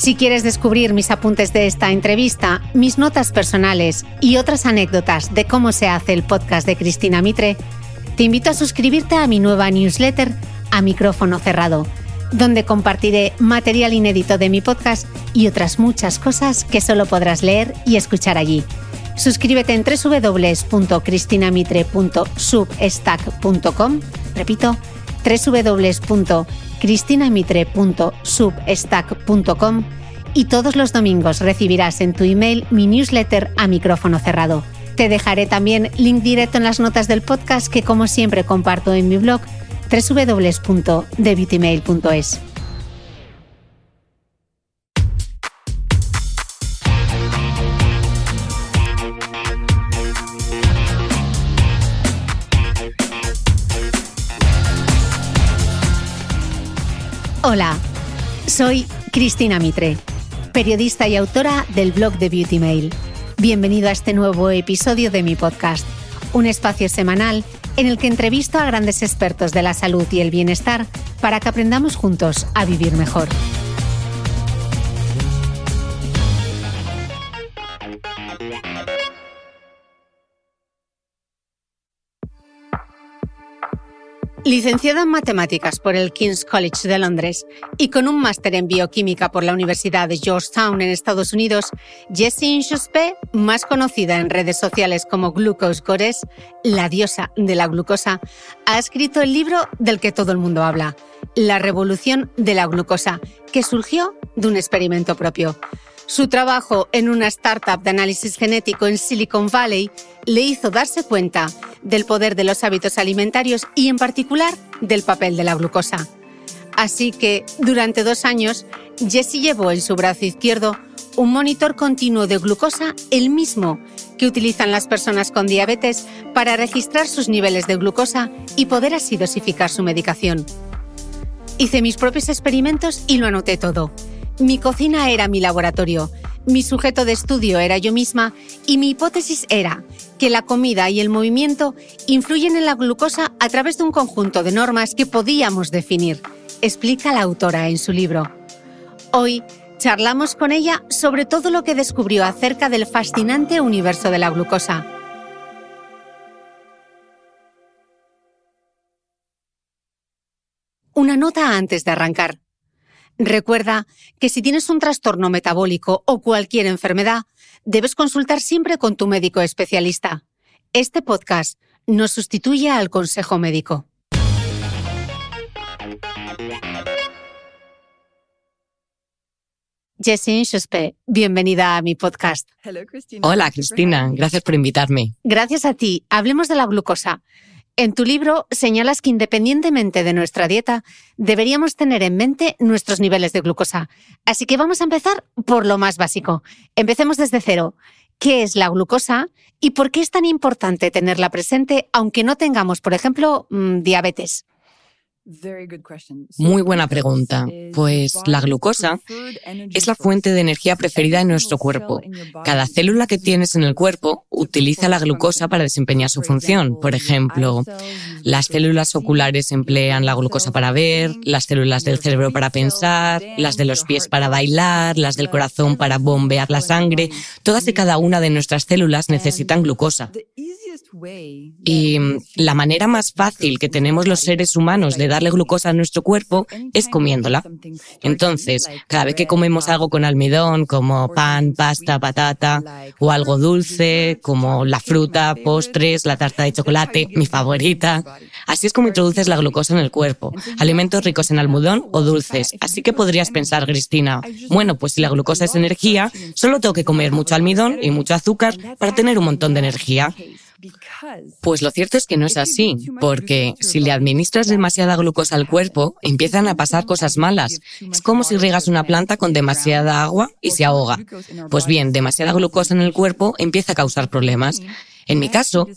Si quieres descubrir mis apuntes de esta entrevista, mis notas personales y otras anécdotas de cómo se hace el podcast de Cristina Mitre, te invito a suscribirte a mi nueva newsletter a micrófono cerrado, donde compartiré material inédito de mi podcast y otras muchas cosas que solo podrás leer y escuchar allí. Suscríbete en www.cristinamitre.substack.com, repito, www.cristinamitre.substack.com cristinamitre.substack.com y todos los domingos recibirás en tu email mi newsletter a micrófono cerrado. Te dejaré también link directo en las notas del podcast que como siempre comparto en mi blog www.debitmail.es. Hola, soy Cristina Mitre, periodista y autora del blog de Beauty Mail. Bienvenido a este nuevo episodio de mi podcast, un espacio semanal en el que entrevisto a grandes expertos de la salud y el bienestar para que aprendamos juntos a vivir mejor. Licenciada en Matemáticas por el King's College de Londres y con un máster en Bioquímica por la Universidad de Georgetown en Estados Unidos, Jessie Inchuspe, más conocida en redes sociales como Glucose Gores, la diosa de la glucosa, ha escrito el libro del que todo el mundo habla, La revolución de la glucosa, que surgió de un experimento propio. Su trabajo en una startup de análisis genético en Silicon Valley le hizo darse cuenta del poder de los hábitos alimentarios y en particular del papel de la glucosa. Así que durante dos años, Jesse llevó en su brazo izquierdo un monitor continuo de glucosa, el mismo que utilizan las personas con diabetes para registrar sus niveles de glucosa y poder así dosificar su medicación. Hice mis propios experimentos y lo anoté todo. Mi cocina era mi laboratorio, mi sujeto de estudio era yo misma y mi hipótesis era que la comida y el movimiento influyen en la glucosa a través de un conjunto de normas que podíamos definir, explica la autora en su libro. Hoy charlamos con ella sobre todo lo que descubrió acerca del fascinante universo de la glucosa. Una nota antes de arrancar. Recuerda que si tienes un trastorno metabólico o cualquier enfermedad, debes consultar siempre con tu médico especialista. Este podcast nos sustituye al consejo médico. Jessie Inchuspe, bienvenida a mi podcast. Hola Cristina, gracias por invitarme. Gracias a ti. Hablemos de la glucosa. En tu libro señalas que independientemente de nuestra dieta, deberíamos tener en mente nuestros niveles de glucosa. Así que vamos a empezar por lo más básico. Empecemos desde cero. ¿Qué es la glucosa y por qué es tan importante tenerla presente aunque no tengamos, por ejemplo, mm, diabetes? Muy buena pregunta, pues la glucosa es la fuente de energía preferida en nuestro cuerpo. Cada célula que tienes en el cuerpo utiliza la glucosa para desempeñar su función. Por ejemplo, las células oculares emplean la glucosa para ver, las células del cerebro para pensar, las de los pies para bailar, las del corazón para bombear la sangre. Todas y cada una de nuestras células necesitan glucosa. Y mm, la manera más fácil que tenemos los seres humanos de darle glucosa a nuestro cuerpo es comiéndola. Entonces, cada vez que comemos uh, algo con almidón, como pan, pasta, patata, o algo dulce, como la fruta, postres, la tarta de chocolate, mi favorita, así es como introduces la glucosa en el cuerpo, alimentos ricos en almidón o dulces. Así que podrías pensar, Cristina, bueno, pues si la glucosa es energía, solo tengo que comer mucho almidón y mucho azúcar para tener un montón de energía. Pues lo cierto es que no es así, porque si le administras demasiada glucosa al cuerpo, empiezan a pasar cosas malas. Es como si riegas una planta con demasiada agua y se ahoga. Pues bien, demasiada glucosa en el cuerpo empieza a causar problemas. Mm. En mi caso,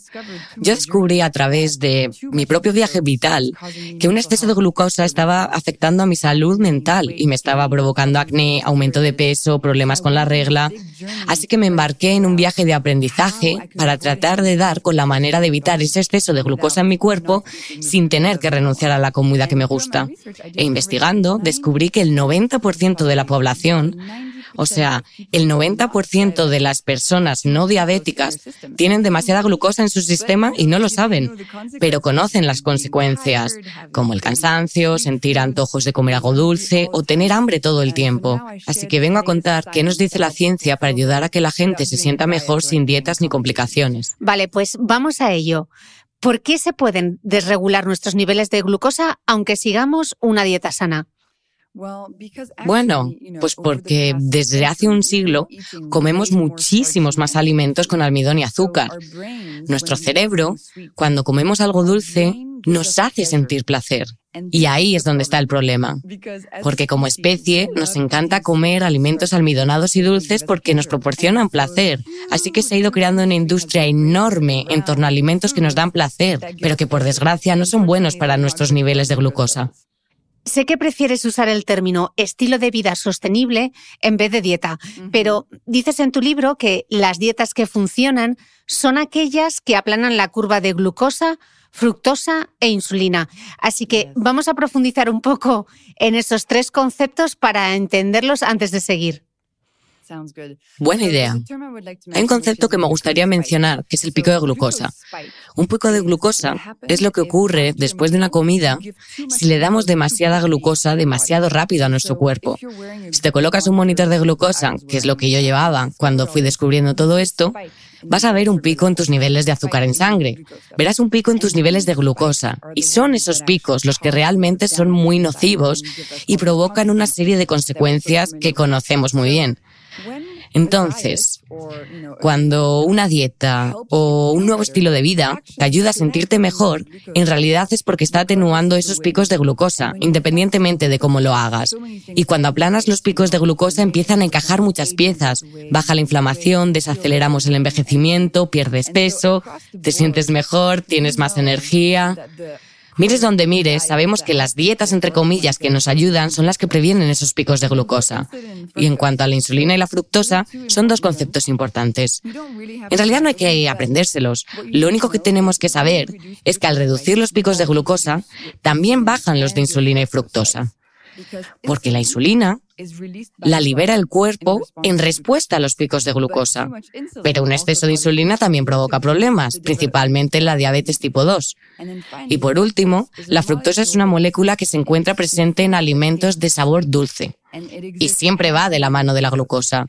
yo descubrí a través de mi propio viaje vital que un exceso de glucosa estaba afectando a mi salud mental y me estaba provocando acné, aumento de peso, problemas con la regla. Así que me embarqué en un viaje de aprendizaje para tratar de dar con la manera de evitar ese exceso de glucosa en mi cuerpo sin tener que renunciar a la comida que me gusta. E investigando, descubrí que el 90% de la población o sea, el 90% de las personas no diabéticas tienen demasiada glucosa en su sistema y no lo saben, pero conocen las consecuencias, como el cansancio, sentir antojos de comer algo dulce o tener hambre todo el tiempo. Así que vengo a contar qué nos dice la ciencia para ayudar a que la gente se sienta mejor sin dietas ni complicaciones. Vale, pues vamos a ello. ¿Por qué se pueden desregular nuestros niveles de glucosa aunque sigamos una dieta sana? Bueno, pues porque desde hace un siglo comemos muchísimos más alimentos con almidón y azúcar. Nuestro cerebro, cuando comemos algo dulce, nos hace sentir placer. Y ahí es donde está el problema. Porque como especie nos encanta comer alimentos almidonados y dulces porque nos proporcionan placer. Así que se ha ido creando una industria enorme en torno a alimentos que nos dan placer, pero que por desgracia no son buenos para nuestros niveles de glucosa. Sé que prefieres usar el término estilo de vida sostenible en vez de dieta, pero dices en tu libro que las dietas que funcionan son aquellas que aplanan la curva de glucosa, fructosa e insulina. Así que vamos a profundizar un poco en esos tres conceptos para entenderlos antes de seguir. Buena idea. Hay un concepto que me gustaría mencionar, que es el pico de glucosa. Un pico de glucosa es lo que ocurre después de una comida si le damos demasiada glucosa demasiado rápido a nuestro cuerpo. Si te colocas un monitor de glucosa, que es lo que yo llevaba cuando fui descubriendo todo esto, vas a ver un pico en tus niveles de azúcar en sangre, verás un pico en tus niveles de glucosa, y son esos picos los que realmente son muy nocivos y provocan una serie de consecuencias que conocemos muy bien. Entonces, cuando una dieta o un nuevo estilo de vida te ayuda a sentirte mejor, en realidad es porque está atenuando esos picos de glucosa, independientemente de cómo lo hagas. Y cuando aplanas los picos de glucosa empiezan a encajar muchas piezas. Baja la inflamación, desaceleramos el envejecimiento, pierdes peso, te sientes mejor, tienes más energía. Mires donde mires, sabemos que las dietas, entre comillas, que nos ayudan son las que previenen esos picos de glucosa. Y en cuanto a la insulina y la fructosa, son dos conceptos importantes. En realidad no hay que aprendérselos. Lo único que tenemos que saber es que al reducir los picos de glucosa, también bajan los de insulina y fructosa porque la insulina la libera el cuerpo en respuesta a los picos de glucosa. Pero un exceso de insulina también provoca problemas, principalmente en la diabetes tipo 2. Y por último, la fructosa es una molécula que se encuentra presente en alimentos de sabor dulce y siempre va de la mano de la glucosa.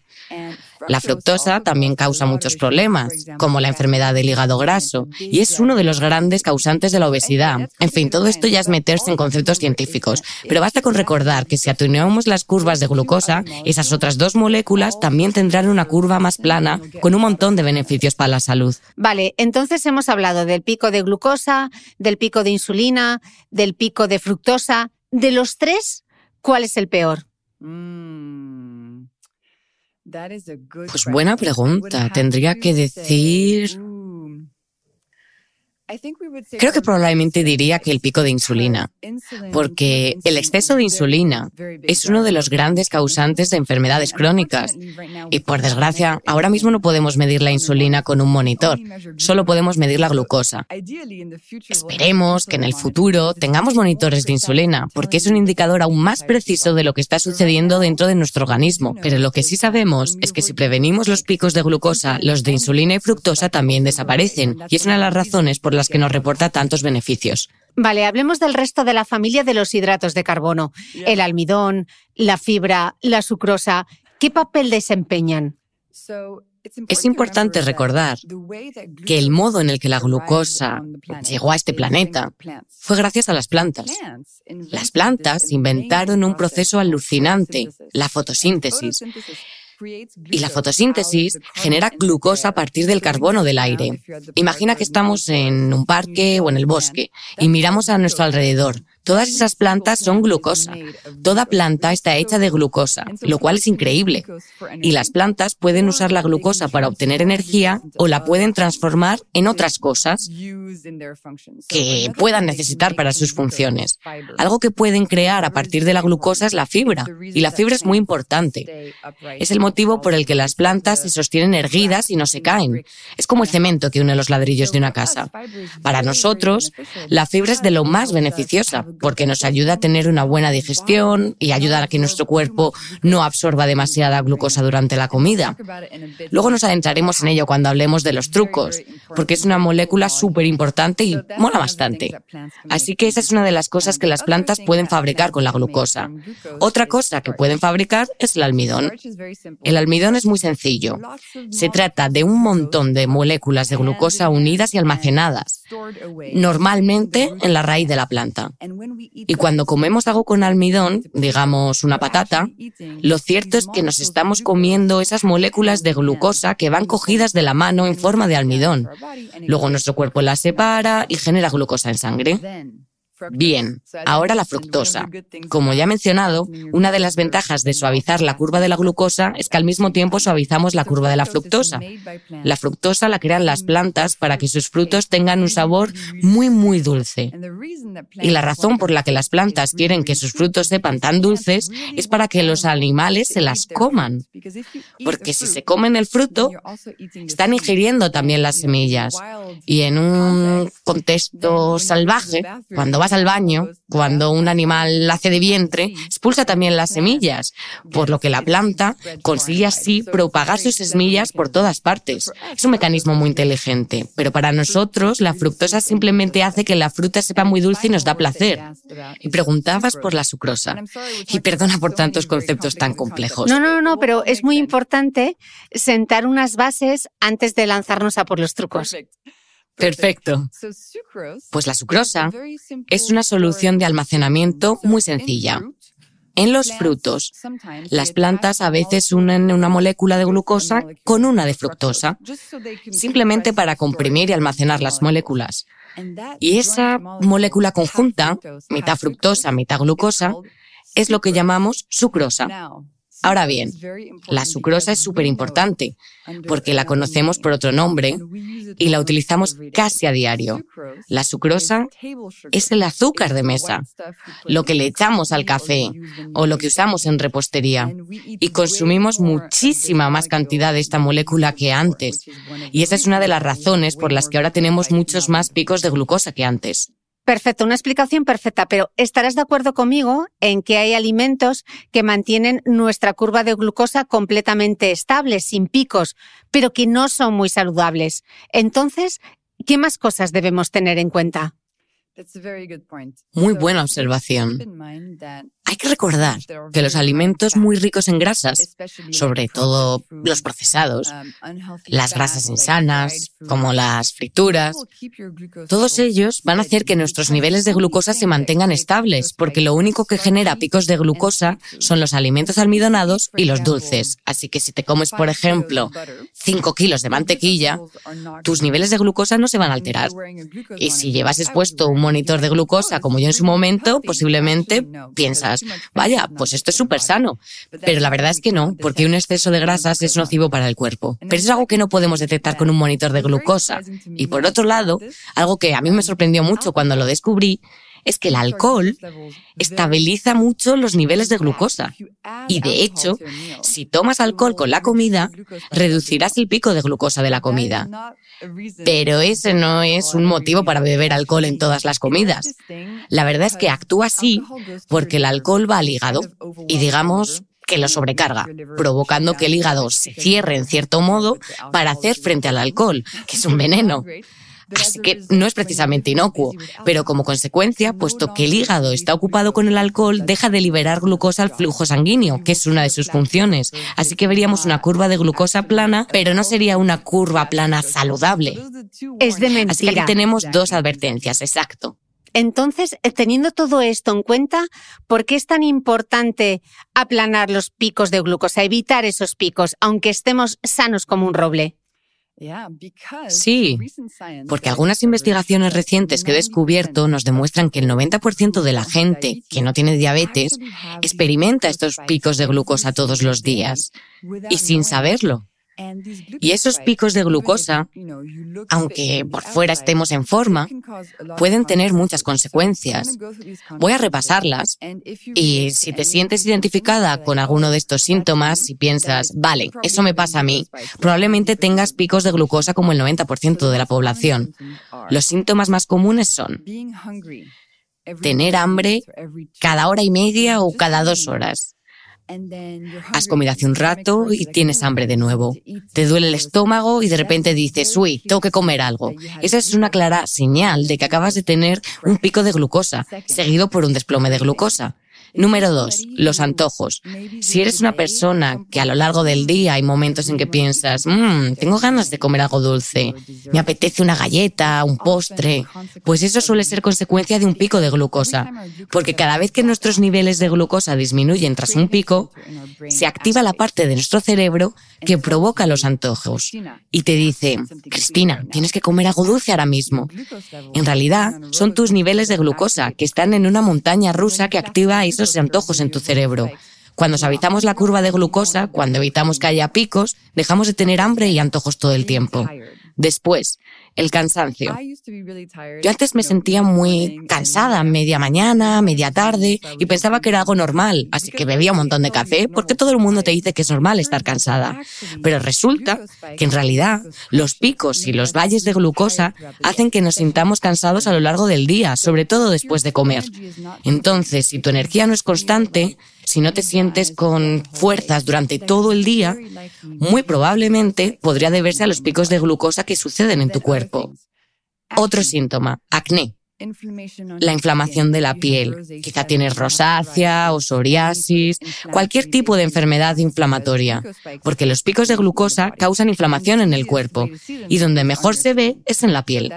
La fructosa también causa muchos problemas, como la enfermedad del hígado graso, y es uno de los grandes causantes de la obesidad. En fin, todo esto ya es meterse en conceptos científicos, pero basta con recordar que si atenuamos las curvas de glucosa, esas otras dos moléculas también tendrán una curva más plana, con un montón de beneficios para la salud. Vale, entonces hemos hablado del pico de glucosa, del pico de insulina, del pico de fructosa. De los tres, ¿cuál es el peor? Mm. Pues buena pregunta. Tendría que decir Creo que probablemente diría que el pico de insulina, porque el exceso de insulina es uno de los grandes causantes de enfermedades crónicas. Y por desgracia, ahora mismo no podemos medir la insulina con un monitor, solo podemos medir la glucosa. Esperemos que en el futuro tengamos monitores de insulina, porque es un indicador aún más preciso de lo que está sucediendo dentro de nuestro organismo. Pero lo que sí sabemos es que si prevenimos los picos de glucosa, los de insulina y fructosa también desaparecen, y es una de las razones por las que nos reporta tantos beneficios. Vale, hablemos del resto de la familia de los hidratos de carbono. El almidón, la fibra, la sucrosa, ¿qué papel desempeñan? Es importante recordar que el modo en el que la glucosa llegó a este planeta fue gracias a las plantas. Las plantas inventaron un proceso alucinante, la fotosíntesis. Y la fotosíntesis genera glucosa a partir del carbono del aire. Imagina que estamos en un parque o en el bosque y miramos a nuestro alrededor Todas esas plantas son glucosa. Toda planta está hecha de glucosa, lo cual es increíble. Y las plantas pueden usar la glucosa para obtener energía o la pueden transformar en otras cosas que puedan necesitar para sus funciones. Algo que pueden crear a partir de la glucosa es la fibra, y la fibra es muy importante. Es el motivo por el que las plantas se sostienen erguidas y no se caen. Es como el cemento que une los ladrillos de una casa. Para nosotros, la fibra es de lo más beneficiosa porque nos ayuda a tener una buena digestión y ayuda a que nuestro cuerpo no absorba demasiada glucosa durante la comida. Luego nos adentraremos en ello cuando hablemos de los trucos, porque es una molécula súper importante y mola bastante. Así que esa es una de las cosas que las plantas pueden fabricar con la glucosa. Otra cosa que pueden fabricar es el almidón. El almidón es muy sencillo. Se trata de un montón de moléculas de glucosa unidas y almacenadas, normalmente en la raíz de la planta. Y cuando comemos algo con almidón, digamos una patata, lo cierto es que nos estamos comiendo esas moléculas de glucosa que van cogidas de la mano en forma de almidón. Luego nuestro cuerpo las separa y genera glucosa en sangre. Bien, ahora la fructosa. Como ya he mencionado, una de las ventajas de suavizar la curva de la glucosa es que al mismo tiempo suavizamos la curva de la fructosa. La fructosa la crean las mm. plantas para que sus frutos tengan un mm-hmm. sabor mm-hmm. Mm-hmm. muy, muy dulce. Y la razón por la que las plantas quieren que sus frutos sepan tan dulces es para que los animales se las coman. Porque si se comen el fruto, están ingiriendo también las semillas. Y en un contexto salvaje, cuando vas al baño, pues, cuando un animal hace de vientre, expulsa también las semillas, por lo que la planta consigue así propagar sus semillas por todas partes. Es un mecanismo muy inteligente, pero para nosotros la fructosa simplemente hace que la fruta sepa muy dulce y nos da placer. Y preguntabas por la sucrosa. Y perdona por tantos conceptos tan complejos. No, no, no, pero es muy importante sentar unas bases antes de lanzarnos a por los trucos. Perfecto. Pues la sucrosa es una solución de almacenamiento muy sencilla. En los frutos, las plantas a veces unen una molécula de glucosa con una de fructosa, simplemente para comprimir y almacenar las moléculas. Y esa molécula conjunta, mitad fructosa, mitad glucosa, es lo que llamamos sucrosa. Ahora bien, la sucrosa es súper importante porque la conocemos por otro nombre y la utilizamos casi a diario. La sucrosa es el azúcar de mesa, lo que le echamos al café o lo que usamos en repostería y consumimos muchísima más cantidad de esta molécula que antes. Y esa es una de las razones por las que ahora tenemos muchos más picos de glucosa que antes. Perfecto, una explicación perfecta, pero estarás de acuerdo conmigo en que hay alimentos que mantienen nuestra curva de glucosa completamente estable, sin picos, pero que no son muy saludables. Entonces, ¿qué más cosas debemos tener en cuenta? Muy buena observación. Hay que recordar que los alimentos muy ricos en grasas, sobre todo los procesados, las grasas insanas, como las frituras, todos ellos van a hacer que nuestros niveles de glucosa se mantengan estables, porque lo único que genera picos de glucosa son los alimentos almidonados y los dulces. Así que si te comes, por ejemplo, 5 kilos de mantequilla, tus niveles de glucosa no se van a alterar. Y si llevas expuesto un monitor de glucosa, como yo en su momento, posiblemente piensas, vaya, pues esto es súper sano. Pero la verdad es que no, porque un exceso de grasas es nocivo para el cuerpo. Pero es algo que no podemos detectar con un monitor de glucosa. Y por otro lado, algo que a mí me sorprendió mucho cuando lo descubrí, es que el alcohol estabiliza mucho los niveles de glucosa. Y de hecho, si tomas alcohol con la comida, reducirás el pico de glucosa de la comida. Pero ese no es un motivo para beber alcohol en todas las comidas. La verdad es que actúa así porque el alcohol va al hígado y digamos que lo sobrecarga, provocando que el hígado se cierre en cierto modo para hacer frente al alcohol, que es un veneno así que no es precisamente inocuo, pero como consecuencia, puesto que el hígado está ocupado con el alcohol, deja de liberar glucosa al flujo sanguíneo, que es una de sus funciones. Así que veríamos una curva de glucosa plana, pero no sería una curva plana saludable. Es de mentira. Así que aquí tenemos dos advertencias, exacto. Entonces, eh, teniendo todo esto en cuenta, ¿por qué es tan importante aplanar los picos de glucosa, evitar esos picos, aunque estemos sanos como un roble? Sí, porque algunas investigaciones recientes que he descubierto nos demuestran que el 90% de la gente que no tiene diabetes experimenta estos picos de glucosa todos los días y sin saberlo. Y esos picos de glucosa, aunque por fuera estemos en forma, pueden tener muchas consecuencias. Voy a repasarlas y si te sientes identificada con alguno de estos síntomas y piensas, vale, eso me pasa a mí, probablemente tengas picos de glucosa como el 90% de la población. Los síntomas más comunes son tener hambre cada hora y media o cada dos horas Has comido hace un rato y tienes oh, hambre de nuevo. Te duele el estómago y de repente dices, uy, tengo que comer algo. Esa es una clara señal de que acabas de tener un pico de glucosa, seguido por un desplome de glucosa. Número dos, los antojos. Si eres una persona que a lo largo del día hay momentos en que piensas, mmm, tengo ganas de comer algo dulce, me apetece una galleta, un postre, pues eso suele ser consecuencia de un pico de glucosa, porque cada vez que nuestros niveles de glucosa disminuyen tras un pico, se activa la parte de nuestro cerebro que provoca los antojos y te dice, Cristina, tienes que comer algo dulce ahora mismo. En realidad, son tus niveles de glucosa que están en una montaña rusa que activa esos y antojos en tu cerebro. Cuando habitamos la curva de glucosa, cuando evitamos que haya picos, dejamos de tener hambre y antojos todo el tiempo. Después, el cansancio. Yo antes me sentía muy cansada, media mañana, media tarde, y pensaba que era algo normal, así que bebía un montón de café porque todo el mundo te dice que es normal estar cansada. Pero resulta que en realidad los picos y los valles de glucosa hacen que nos sintamos cansados a lo largo del día, sobre todo después de comer. Entonces, si tu energía no es constante, si no te sientes con fuerzas durante todo el día, muy probablemente podría deberse a los picos de glucosa que suceden en tu cuerpo. Otro síntoma, acné. La inflamación de la piel. Quizá tienes rosácea o psoriasis, cualquier tipo de enfermedad inflamatoria, porque los picos de glucosa causan inflamación en el cuerpo y donde mejor se ve es en la piel.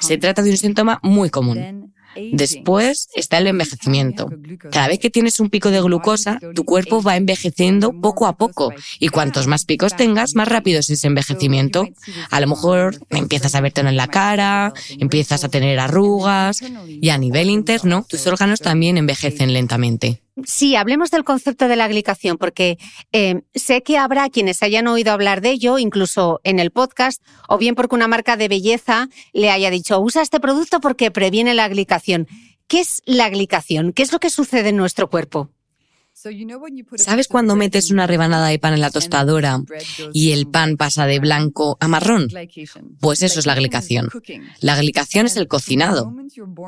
Se trata de un síntoma muy común. Después está el envejecimiento. Cada vez que tienes un pico de glucosa, tu cuerpo va envejeciendo poco a poco y cuantos más picos tengas, más rápido es ese envejecimiento. A lo mejor empiezas a verte en la cara, empiezas a tener arrugas y a nivel interno tus órganos también envejecen lentamente. Sí, hablemos del concepto de la glicación, porque eh, sé que habrá quienes hayan oído hablar de ello, incluso en el podcast, o bien porque una marca de belleza le haya dicho, usa este producto porque previene la glicación. ¿Qué es la glicación? ¿Qué es lo que sucede en nuestro cuerpo? ¿Sabes cuando metes una rebanada de pan en la tostadora y el pan pasa de blanco a marrón? Pues eso es la glicación. La glicación es el cocinado.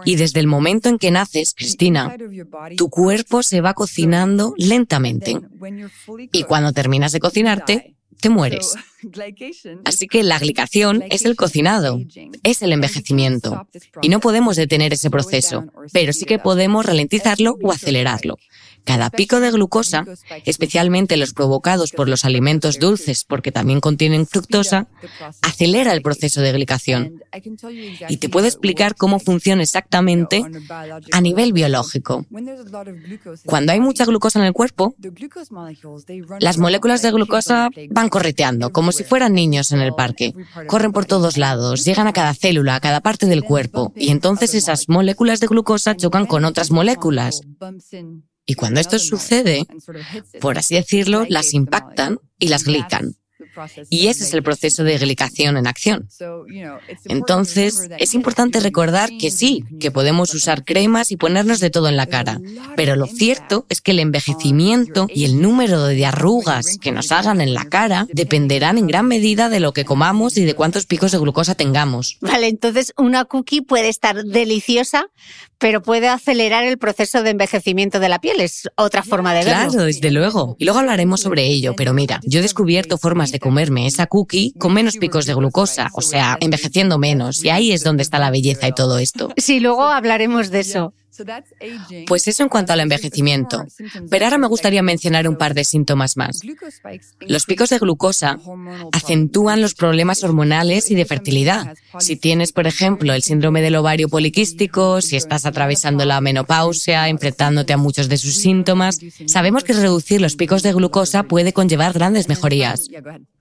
Y desde el momento en que naces, Cristina, tu cuerpo se va cocinando lentamente. Y cuando terminas de cocinarte, te mueres. Así que la glicación es el cocinado, es el envejecimiento. Y no podemos detener ese proceso, pero sí que podemos ralentizarlo o acelerarlo. Cada pico de glucosa, especialmente los provocados por los alimentos dulces porque también contienen fructosa, acelera el proceso de glicación. Y te puedo explicar cómo funciona exactamente a nivel biológico. Cuando hay mucha glucosa en el cuerpo, las moléculas de glucosa van correteando, como si fueran niños en el parque. Corren por todos lados, llegan a cada célula, a cada parte del cuerpo, y entonces esas moléculas de glucosa chocan con otras moléculas y cuando esto sucede, por así decirlo, las impactan y las glican. Y ese es el proceso de glicación en acción. Entonces, es importante recordar que sí, que podemos usar cremas y ponernos de todo en la cara, pero lo cierto es que el envejecimiento y el número de arrugas que nos hagan en la cara dependerán en gran medida de lo que comamos y de cuántos picos de glucosa tengamos. Vale, entonces una cookie puede estar deliciosa, pero puede acelerar el proceso de envejecimiento de la piel. Es otra forma de verlo. Claro, desde luego. Y luego hablaremos sobre ello, pero mira, yo he descubierto formas de comerme esa cookie con menos picos de glucosa, o sea, envejeciendo menos. Y ahí es donde está la belleza y todo esto. Sí, luego hablaremos de eso. Pues eso en cuanto al envejecimiento. Pero ahora me gustaría mencionar un par de síntomas más. Los picos de glucosa acentúan los problemas hormonales y de fertilidad. Si tienes, por ejemplo, el síndrome del ovario poliquístico, si estás atravesando la menopausia, enfrentándote a muchos de sus síntomas, sabemos que reducir los picos de glucosa puede conllevar grandes mejorías.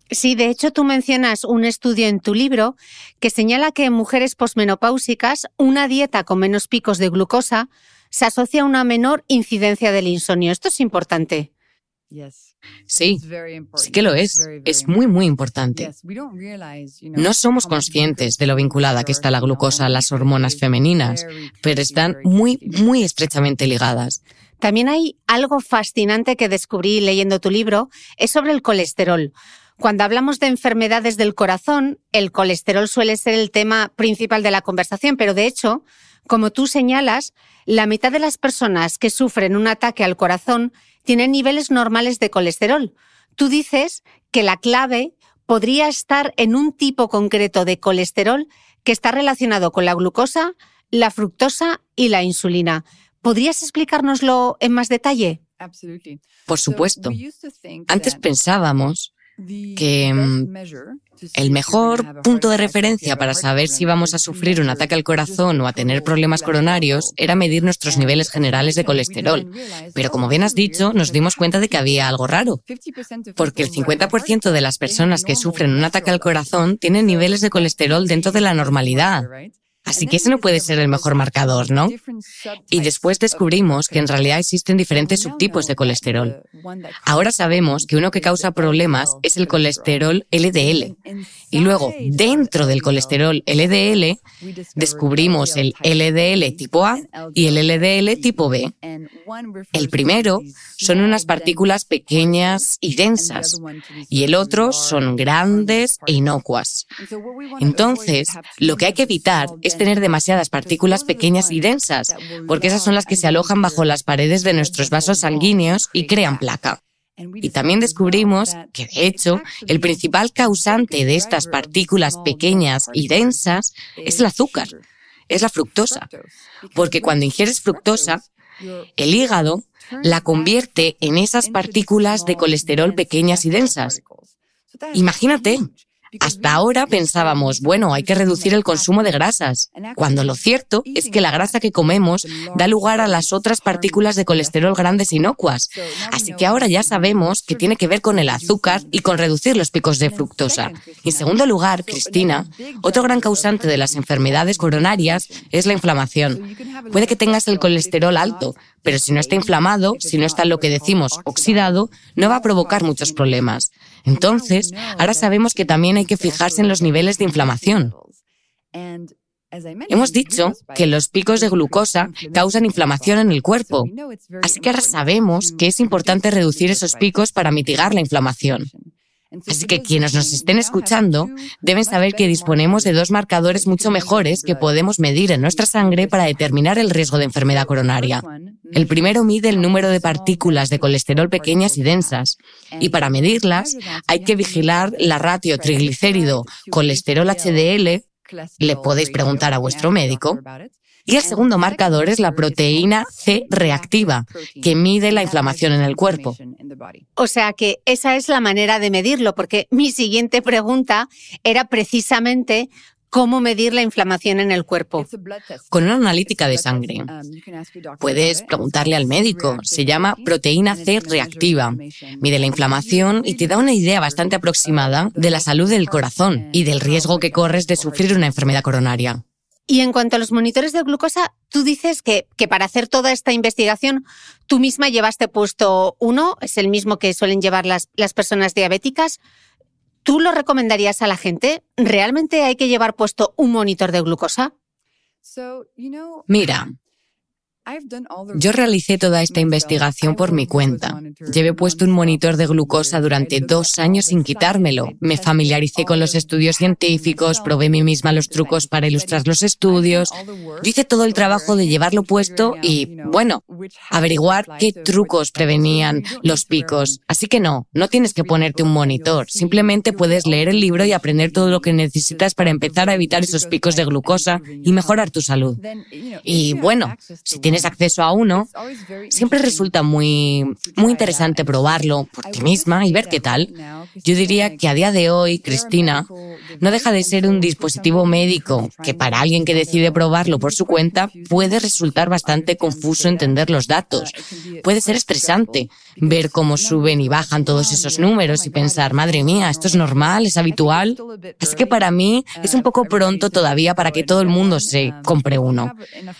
Sí, de hecho tú mencionas un estudio en tu libro que señala que en mujeres posmenopáusicas una dieta con menos picos de glucosa se asocia a una menor incidencia del insomnio. Esto es importante. Sí, sí que lo es. Es muy, muy importante. No somos conscientes de lo vinculada que está la glucosa a las hormonas femeninas, pero están muy, muy estrechamente ligadas. También hay algo fascinante que descubrí leyendo tu libro, es sobre el colesterol. Cuando hablamos de enfermedades del corazón, el colesterol suele ser el tema principal de la conversación, pero de hecho, como tú señalas, la mitad de las personas que sufren un ataque al corazón tienen niveles normales de colesterol. Tú dices que la clave podría estar en un tipo concreto de colesterol que está relacionado con la glucosa, la fructosa y la insulina. ¿Podrías explicárnoslo en más detalle? Por supuesto. Antes pensábamos que mm, el mejor punto de referencia para saber si vamos a sufrir un ataque al corazón o a tener problemas coronarios era medir nuestros niveles generales de colesterol. Pero como bien has dicho, nos dimos cuenta de que había algo raro, porque el 50% de las personas que sufren un ataque al corazón tienen niveles de colesterol dentro de la normalidad. Así que ese no puede ser el mejor marcador, ¿no? Y después descubrimos que en realidad existen diferentes subtipos de colesterol. Ahora sabemos que uno que causa problemas es el colesterol LDL. Y luego, dentro del colesterol LDL, descubrimos el LDL tipo A y el LDL tipo B. El primero son unas partículas pequeñas y densas y el otro son grandes e inocuas. Entonces, lo que hay que evitar es tener demasiadas partículas pequeñas y densas, porque esas son las que se alojan bajo las paredes de nuestros vasos sanguíneos y crean placa. Y también descubrimos que, de hecho, el principal causante de estas partículas pequeñas y densas es el azúcar, es la fructosa. Porque cuando ingieres fructosa, el hígado la convierte en esas partículas de colesterol pequeñas y densas. Imagínate, hasta ahora pensábamos, bueno, hay que reducir el consumo de grasas, cuando lo cierto es que la grasa que comemos da lugar a las otras partículas de colesterol grandes e inocuas. Así que ahora ya sabemos que tiene que ver con el azúcar y con reducir los picos de fructosa. en segundo lugar, Cristina, otro gran causante de las enfermedades coronarias es la inflamación. Puede que tengas el colesterol alto, pero si no está inflamado, si no está lo que decimos oxidado, no va a provocar muchos problemas. Entonces, ahora sabemos que también hay que fijarse en los niveles de inflamación. Hemos dicho que los picos de glucosa causan inflamación en el cuerpo, así que ahora sabemos que es importante reducir esos picos para mitigar la inflamación. Así que quienes nos estén escuchando deben saber que disponemos de dos marcadores mucho mejores que podemos medir en nuestra sangre para determinar el riesgo de enfermedad coronaria. El primero mide el número de partículas de colesterol pequeñas y densas, y para medirlas hay que vigilar la ratio triglicérido colesterol HDL. Le podéis preguntar a vuestro médico. Y el segundo marcador es la proteína C reactiva, que mide la inflamación en el cuerpo. O sea que esa es la manera de medirlo, porque mi siguiente pregunta era precisamente cómo medir la inflamación en el cuerpo. Con una analítica de sangre. Puedes preguntarle al médico. Se llama proteína C reactiva. Mide la inflamación y te da una idea bastante aproximada de la salud del corazón y del riesgo que corres de sufrir una enfermedad coronaria. Y en cuanto a los monitores de glucosa, tú dices que, para hacer toda esta investigación tú misma llevaste puesto uno, es el mismo que suelen llevar las, las personas diabéticas. ¿Tú lo recomendarías a la gente? ¿Realmente hay que llevar puesto un monitor de glucosa? Mira, yo realicé toda esta investigación por mi cuenta. Llevé puesto un monitor de glucosa durante dos años sin quitármelo. Me familiaricé con los estudios científicos, probé mí misma los trucos para ilustrar los estudios. Yo hice todo el trabajo de llevarlo puesto y, bueno, averiguar qué trucos prevenían los picos. Así que no, no tienes que ponerte un monitor. Simplemente puedes leer el libro y aprender todo lo que necesitas para empezar a evitar esos picos de glucosa y mejorar tu salud. Y bueno, si tienes acceso a uno, siempre resulta muy, muy interesante probarlo por ti misma y ver qué tal. Yo diría que a día de hoy, Cristina, no deja de ser un dispositivo médico que para alguien que decide probarlo por su cuenta puede resultar bastante confuso entender los datos. Puede ser estresante ver cómo suben y bajan oh todos esos números oh y pensar, madre mía, esto es normal, es habitual. Así que para mí es un uh, poco pronto todavía para que todo el mundo se um, compre uno.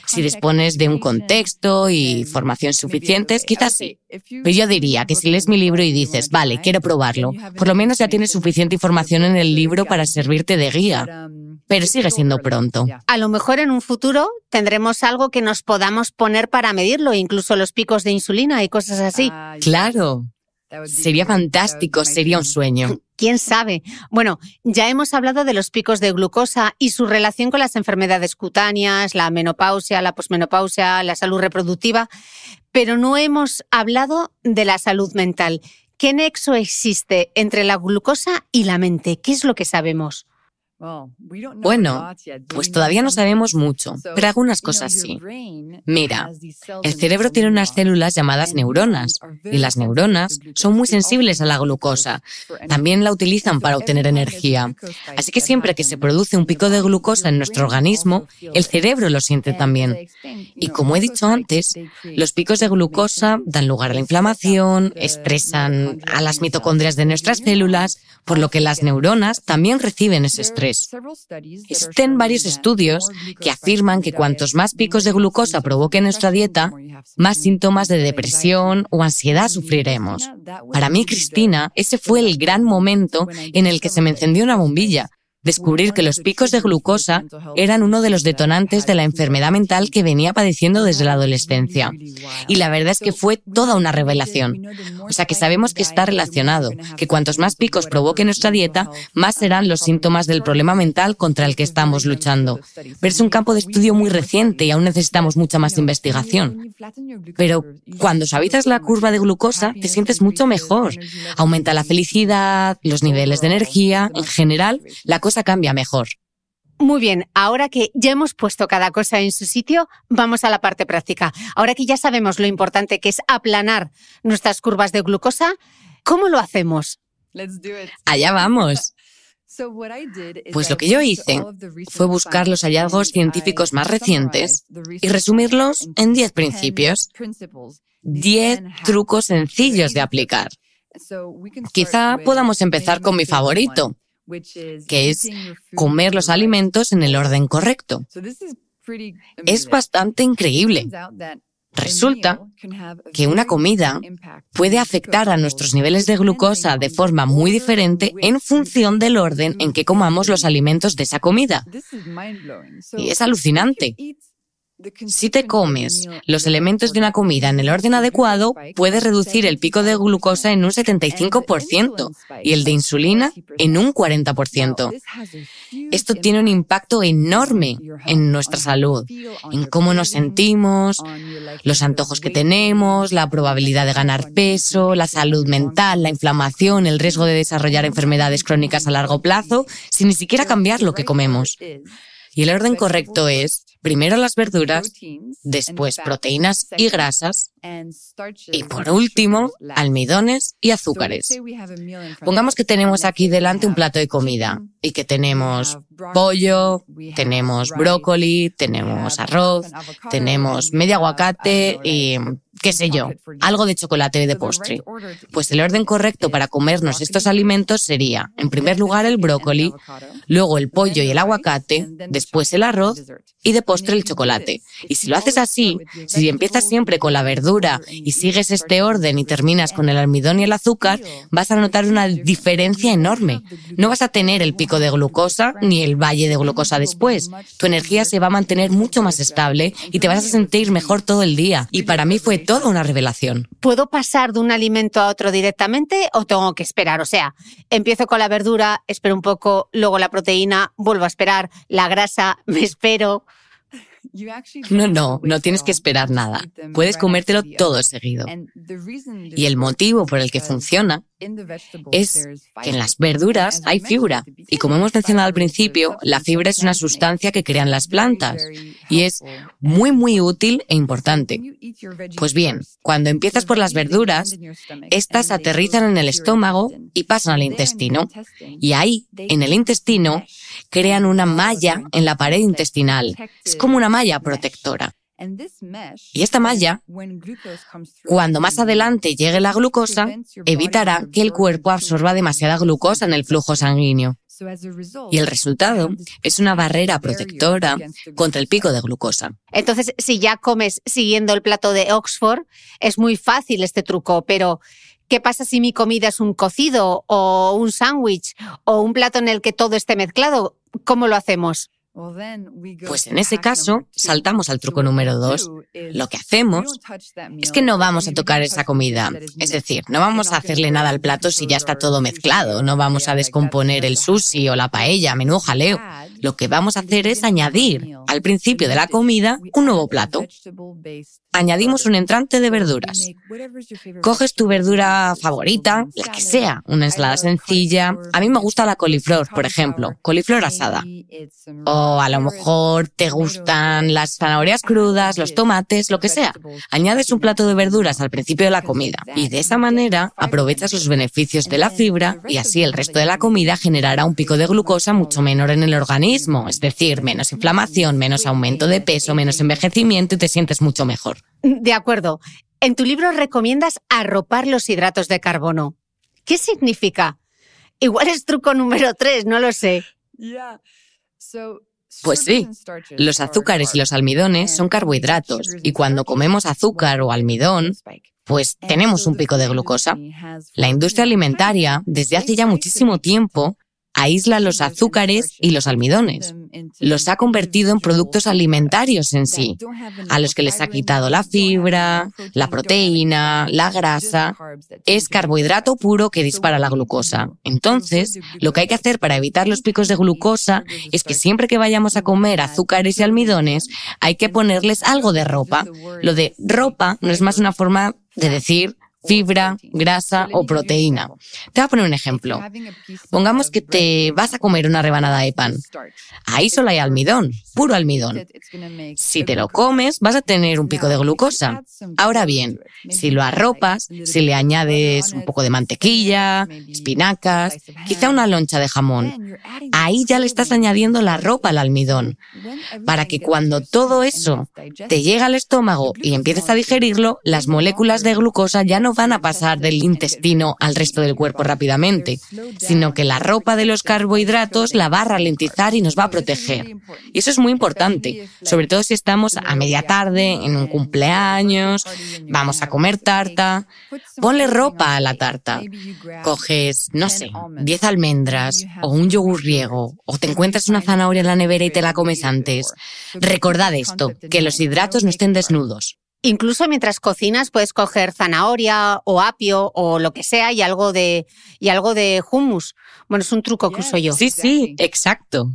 Si dispones de un contexto, Texto y formación suficientes, quizás sí. Pero pues yo diría que si lees mi libro y dices, vale, quiero probarlo, por lo menos ya tienes suficiente información en el libro para servirte de guía. Um, pero sigue siendo pronto. A lo mejor en un futuro tendremos algo que nos podamos poner para medirlo, incluso los picos de insulina y cosas así. Ah, claro. Sería fantástico, sería un sueño. ¿Quién sabe? Bueno, ya hemos hablado de los picos de glucosa y su relación con las enfermedades cutáneas, la menopausia, la posmenopausia, la salud reproductiva, pero no hemos hablado de la salud mental. ¿Qué nexo existe entre la glucosa y la mente? ¿Qué es lo que sabemos? Bueno, pues todavía no sabemos mucho, pero algunas cosas sí. Mira, el cerebro tiene unas células llamadas neuronas y las neuronas son muy sensibles a la glucosa. También la utilizan para obtener energía. Así que siempre que se produce un pico de glucosa en nuestro organismo, el cerebro lo siente también. Y como he dicho antes, los picos de glucosa dan lugar a la inflamación, estresan a las mitocondrias de nuestras células, por lo que las neuronas también reciben ese estrés. Estén Existen varios estudios que afirman que cuantos más picos de glucosa provoque nuestra dieta, más síntomas de depresión o ansiedad sufriremos. Para mí, Cristina, ese fue el gran momento en el que se me encendió una bombilla descubrir que los picos de glucosa eran uno de los detonantes de la enfermedad mental que venía padeciendo desde la adolescencia. Y la verdad es que fue toda una revelación. O sea que sabemos que está relacionado, que cuantos más picos provoque nuestra dieta, más serán los síntomas del problema mental contra el que estamos luchando. Pero es un campo de estudio muy reciente y aún necesitamos mucha más investigación. Pero cuando suavizas la curva de glucosa, te sientes mucho mejor. Aumenta la felicidad, los niveles de energía, en general, la cosa cambia mejor. Muy bien, ahora que ya hemos puesto cada cosa en su sitio, vamos a la parte práctica. Ahora que ya sabemos lo importante que es aplanar nuestras curvas de glucosa, ¿cómo lo hacemos? Allá vamos. Pues lo que yo hice fue buscar los hallazgos científicos más recientes y resumirlos en 10 principios, 10 trucos sencillos de aplicar. Quizá podamos empezar con mi favorito, que es comer los alimentos en el orden correcto. Es bastante increíble. Resulta que una comida puede afectar a nuestros niveles de glucosa de forma muy diferente en función del orden en que comamos los alimentos de esa comida. Y es alucinante. Si te comes los elementos de una comida en el orden adecuado, puedes reducir el pico de glucosa en un 75% y el de insulina en un 40%. Esto tiene un impacto enorme en nuestra salud, en cómo nos sentimos, los antojos que tenemos, la probabilidad de ganar peso, la salud mental, la inflamación, el riesgo de desarrollar enfermedades crónicas a largo plazo, sin ni siquiera cambiar lo que comemos. Y el orden correcto es Primero las verduras, después proteínas y grasas y por último almidones y azúcares. Pongamos que tenemos aquí delante un plato de comida y que tenemos pollo, tenemos brócoli, tenemos arroz, tenemos medio aguacate y mm, qué sé yo, algo de chocolate y de postre. Pues el orden correcto para comernos estos alimentos sería, en primer lugar, el brócoli, luego el pollo y el aguacate, después el arroz y de postre el chocolate. Y si lo haces así, si empiezas siempre con la verdura y sigues este orden y terminas con el almidón y el azúcar, vas a notar una diferencia enorme. No vas a tener el pico de glucosa ni el el valle de glucosa después. Tu energía se va a mantener mucho más estable y te vas a sentir mejor todo el día. Y para mí fue toda una revelación. ¿Puedo pasar de un alimento a otro directamente o tengo que esperar? O sea, empiezo con la verdura, espero un poco, luego la proteína, vuelvo a esperar, la grasa, me espero. No, no, no tienes que esperar nada. Puedes comértelo todo seguido. Y el motivo por el que funciona es que en las verduras hay fibra. Y como hemos mencionado al principio, la fibra es una sustancia que crean las plantas y es muy, muy útil e importante. Pues bien, cuando empiezas por las verduras, estas aterrizan en el estómago y pasan al intestino. Y ahí, en el intestino, crean una malla en la pared intestinal. Es como una malla protectora. Y esta malla, cuando más adelante llegue la glucosa, evitará que el cuerpo absorba demasiada glucosa en el flujo sanguíneo. Y el resultado es una barrera protectora contra el pico de glucosa. Entonces, si ya comes siguiendo el plato de Oxford, es muy fácil este truco, pero ¿Qué pasa si mi comida es un cocido o un sándwich o un plato en el que todo esté mezclado? ¿Cómo lo hacemos? Pues en ese caso, saltamos al truco número dos. Lo que hacemos es que no vamos a tocar esa comida. Es decir, no vamos a hacerle nada al plato si ya está todo mezclado. No vamos a descomponer el sushi o la paella, menú jaleo. Lo que vamos a hacer es añadir al principio de la comida, un nuevo plato. Añadimos un entrante de verduras. Coges tu verdura favorita, la que sea, una ensalada sencilla. A mí me gusta la coliflor, por ejemplo, coliflor asada. O a lo mejor te gustan las zanahorias crudas, los tomates, lo que sea. Añades un plato de verduras al principio de la comida y de esa manera aprovechas los beneficios de la fibra y así el resto de la comida generará un pico de glucosa mucho menor en el organismo, es decir, menos inflamación menos aumento de peso, menos envejecimiento y te sientes mucho mejor. De acuerdo. En tu libro recomiendas arropar los hidratos de carbono. ¿Qué significa? Igual es truco número tres, no lo sé. Pues sí, los azúcares y los almidones son carbohidratos y cuando comemos azúcar o almidón, pues tenemos un pico de glucosa. La industria alimentaria, desde hace ya muchísimo tiempo, aísla los azúcares y los almidones. Los ha convertido en productos alimentarios en sí, a los que les ha quitado la fibra, la proteína, la grasa. Es carbohidrato puro que dispara la glucosa. Entonces, lo que hay que hacer para evitar los picos de glucosa es que siempre que vayamos a comer azúcares y almidones, hay que ponerles algo de ropa. Lo de ropa no es más una forma de decir fibra, grasa o proteína. Te voy a poner un ejemplo. Pongamos que te vas a comer una rebanada de pan. Ahí solo hay almidón, puro almidón. Si te lo comes, vas a tener un pico de glucosa. Ahora bien, si lo arropas, si le añades un poco de mantequilla, espinacas, quizá una loncha de jamón, ahí ya le estás añadiendo la ropa al almidón, para que cuando todo eso te llega al estómago y empieces a digerirlo, las moléculas de glucosa ya no van a pasar del intestino al resto del cuerpo rápidamente, sino que la ropa de los carbohidratos la va a ralentizar y nos va a proteger. Y eso es muy importante, sobre todo si estamos a media tarde, en un cumpleaños, vamos a comer tarta. Ponle ropa a la tarta. Coges, no sé, 10 almendras o un yogur riego o te encuentras una zanahoria en la nevera y te la comes antes. Recordad esto, que los hidratos no estén desnudos. Incluso mientras cocinas puedes coger zanahoria o apio o lo que sea y algo de, y algo de hummus. Bueno, es un truco que uso yo. Sí, sí, exacto.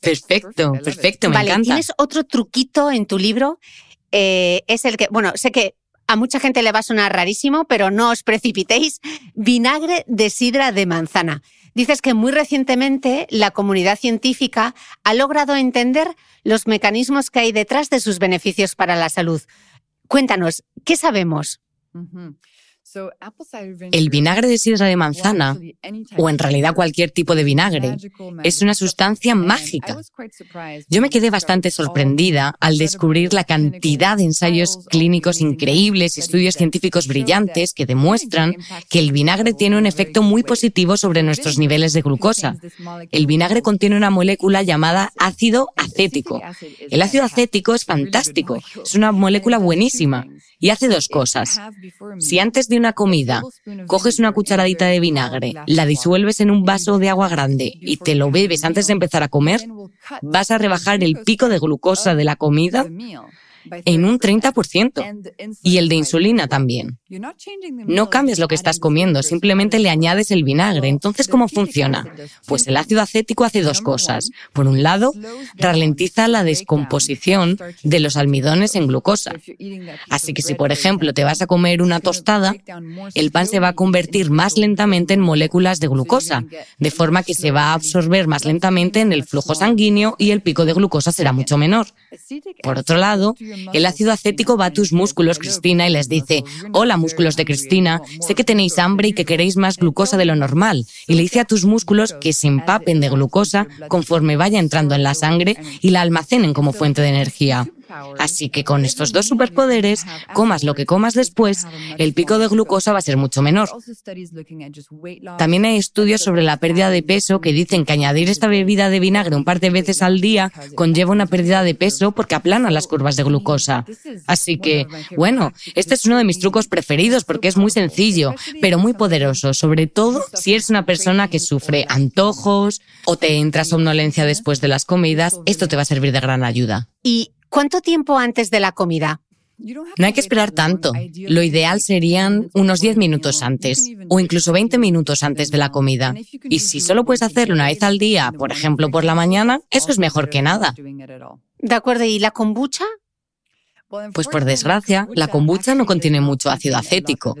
Perfecto, perfecto, me Tienes otro truquito en tu libro. Eh, es el que, bueno, sé que a mucha gente le va a sonar rarísimo, pero no os precipitéis. Vinagre de sidra de manzana. Dices que muy recientemente la comunidad científica ha logrado entender los mecanismos que hay detrás de sus beneficios para la salud. Cuéntanos, ¿qué sabemos? El vinagre de sidra de manzana, o en realidad cualquier tipo de vinagre, es una sustancia mágica. Yo me quedé bastante sorprendida al descubrir la cantidad de ensayos clínicos increíbles y estudios científicos brillantes que demuestran que el vinagre tiene un efecto muy positivo sobre nuestros niveles de glucosa. El vinagre contiene una molécula llamada ácido acético. El ácido acético es fantástico, es una molécula buenísima y hace dos cosas. Si antes de una comida, coges una cucharadita de vinagre, la disuelves en un vaso de agua grande y te lo bebes antes de empezar a comer, vas a rebajar el pico de glucosa de la comida en un 30% y el de insulina también. No cambias lo que estás comiendo, simplemente le añades el vinagre. Entonces, ¿cómo funciona? Pues el ácido acético hace dos cosas. Por un lado, ralentiza la descomposición de los almidones en glucosa. Así que si, por ejemplo, te vas a comer una tostada, el pan se va a convertir más lentamente en moléculas de glucosa, de forma que se va a absorber más lentamente en el flujo sanguíneo y el pico de glucosa será mucho menor. Por otro lado, el ácido acético va a tus músculos, Cristina, y les dice, hola músculos de Cristina, sé que tenéis hambre y que queréis más glucosa de lo normal, y le dice a tus músculos que se empapen de glucosa conforme vaya entrando en la sangre y la almacenen como fuente de energía. Así que con estos dos superpoderes, comas lo que comas después, el pico de glucosa va a ser mucho menor. También hay estudios sobre la pérdida de peso que dicen que añadir esta bebida de vinagre un par de veces al día conlleva una pérdida de peso porque aplana las curvas de glucosa. Así que, bueno, este es uno de mis trucos preferidos porque es muy sencillo, pero muy poderoso, sobre todo si eres una persona que sufre antojos o te entra somnolencia después de las comidas, esto te va a servir de gran ayuda. Y ¿Cuánto tiempo antes de la comida? No hay que esperar tanto. Lo ideal serían unos 10 minutos antes o incluso 20 minutos antes de la comida. Y si solo puedes hacerlo una vez al día, por ejemplo por la mañana, eso es mejor que nada. De acuerdo, ¿y la kombucha? Pues por desgracia, la kombucha no contiene mucho ácido acético.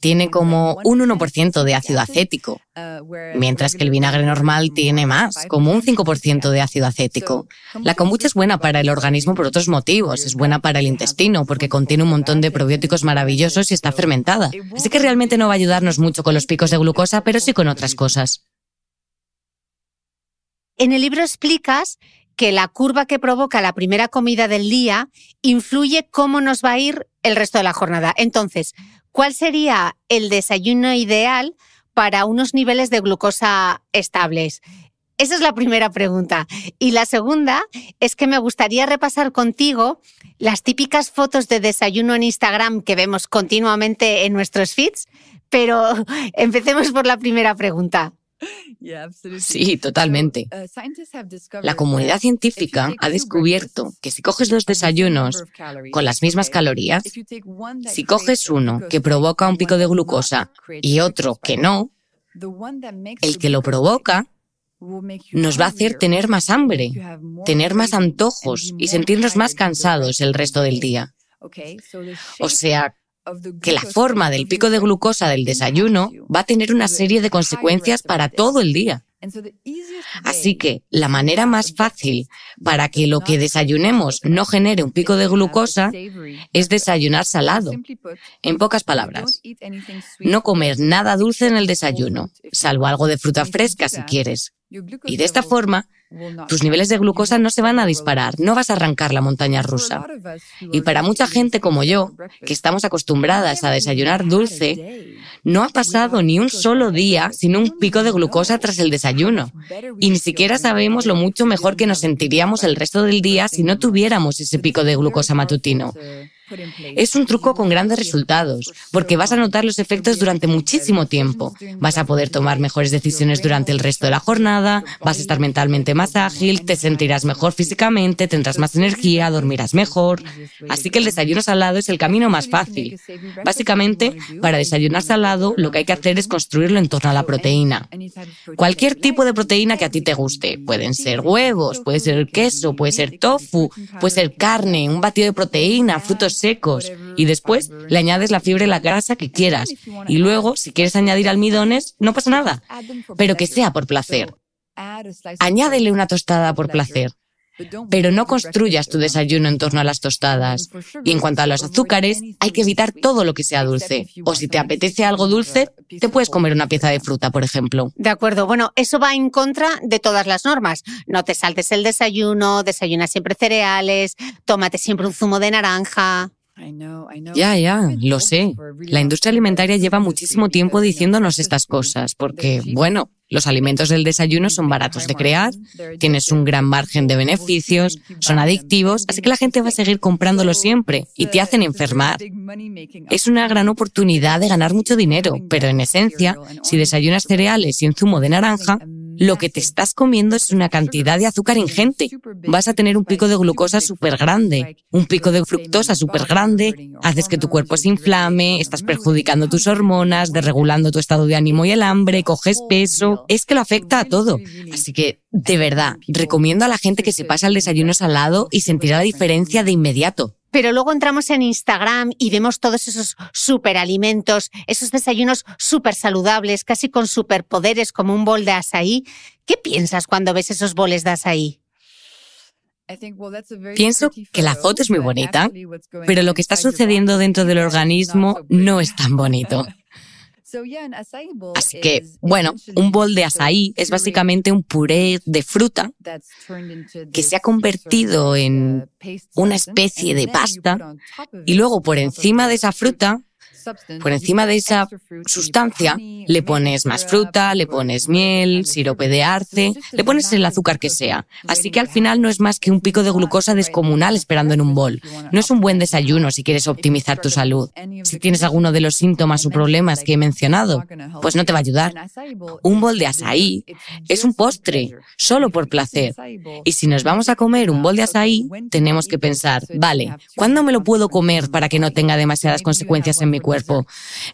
Tiene como un 1% de ácido acético, uh, mientras que el vinagre normal tiene más, como un 5% de ácido acético. La kombucha es buena para el organismo por otros motivos. Es buena para el intestino porque contiene un montón de probióticos maravillosos y está fermentada. Así que realmente no va a ayudarnos mucho con los picos de glucosa, pero sí con otras cosas. En el libro explicas que la curva que provoca la primera comida del día influye cómo nos va a ir el resto de la jornada. Entonces, ¿cuál sería el desayuno ideal para unos niveles de glucosa estables? Esa es la primera pregunta. Y la segunda es que me gustaría repasar contigo las típicas fotos de desayuno en Instagram que vemos continuamente en nuestros feeds, pero empecemos por la primera pregunta. Sí, totalmente. Uh, La comunidad científica ha descubierto que si coges los desayunos con las mismas calorías, si coges uno que provoca un pico de glucosa y otro que no, el que lo provoca nos va a hacer tener más hambre, tener más antojos y sentirnos más cansados el resto del día. O sea, que la forma del pico de glucosa del desayuno va a tener una serie de consecuencias para todo el día. Así que la manera más fácil para que lo que desayunemos no genere un pico de glucosa es desayunar salado. En pocas palabras, no comer nada dulce en el desayuno, salvo algo de fruta fresca si quieres. Y de esta forma, tus niveles de glucosa no se van a disparar, no vas a arrancar la montaña rusa. Y para mucha gente como yo, que estamos acostumbradas a desayunar dulce, no ha pasado ni un solo día sin un pico de glucosa tras el desayuno. Y ni siquiera sabemos lo mucho mejor que nos sentiríamos el resto del día si no tuviéramos ese pico de glucosa matutino. Es un truco con grandes resultados, porque vas a notar los efectos durante muchísimo tiempo. Vas a poder tomar mejores decisiones durante el resto de la jornada, vas a estar mentalmente más ágil, te sentirás mejor físicamente, tendrás más energía, dormirás mejor. Así que el desayuno salado es el camino más fácil. Básicamente, para desayunar salado, lo que hay que hacer es construirlo en torno a la proteína. Cualquier tipo de proteína que a ti te guste. Pueden ser huevos, puede ser queso, puede ser tofu, puede ser carne, un batido de proteína, frutos secos y después le añades la fibra y la grasa que quieras. Y luego, si quieres añadir almidones, no pasa nada, pero que sea por placer. Añádele una tostada por placer. Pero no construyas tu desayuno en torno a las tostadas. Y en cuanto a los azúcares, hay que evitar todo lo que sea dulce. O si te apetece algo dulce, te puedes comer una pieza de fruta, por ejemplo. De acuerdo. Bueno, eso va en contra de todas las normas. No te saltes el desayuno, desayuna siempre cereales, tómate siempre un zumo de naranja. Ya, ya, lo sé. La industria alimentaria lleva muchísimo tiempo diciéndonos estas cosas, porque, bueno, los alimentos del desayuno son baratos de crear, tienes un gran margen de beneficios, son adictivos, así que la gente va a seguir comprándolo siempre y te uh, hacen enfermar. Es una gran oportunidad de ganar mucho dinero, pero en esencia, si desayunas cereales y un zumo de naranja, lo que te estás comiendo es una cantidad de azúcar ingente. Vas a tener un pico de glucosa súper grande, un pico de fructosa súper grande, haces que tu cuerpo se inflame, estás perjudicando tus hormonas, desregulando tu estado de ánimo y el hambre, coges peso. Es que lo afecta a todo. Así que, de verdad, recomiendo a la gente que se pase al desayuno salado y sentirá la diferencia de inmediato pero luego entramos en Instagram y vemos todos esos superalimentos, esos desayunos súper saludables, casi con superpoderes como un bol de asaí. ¿Qué piensas cuando ves esos boles de asaí? Pienso que la foto es muy bonita, pero lo que está sucediendo dentro del organismo no es tan bonito. Así que, bueno, un bol de azaí es básicamente un puré de fruta que se ha convertido en uh, una especie de pasta y luego por encima de esa fruta por encima de esa sustancia le pones más fruta, le pones miel, sirope de arce, le pones el azúcar que sea. Así que al final no es más que un pico de glucosa descomunal esperando en un bol. No es un buen desayuno si quieres optimizar tu salud. Si tienes alguno de los síntomas o problemas que he mencionado, pues no te va a ayudar. Un bol de asaí es un postre, solo por placer. Y si nos vamos a comer un bol de asaí, tenemos que pensar, vale, ¿cuándo me lo puedo comer para que no tenga demasiadas consecuencias en mi cuerpo?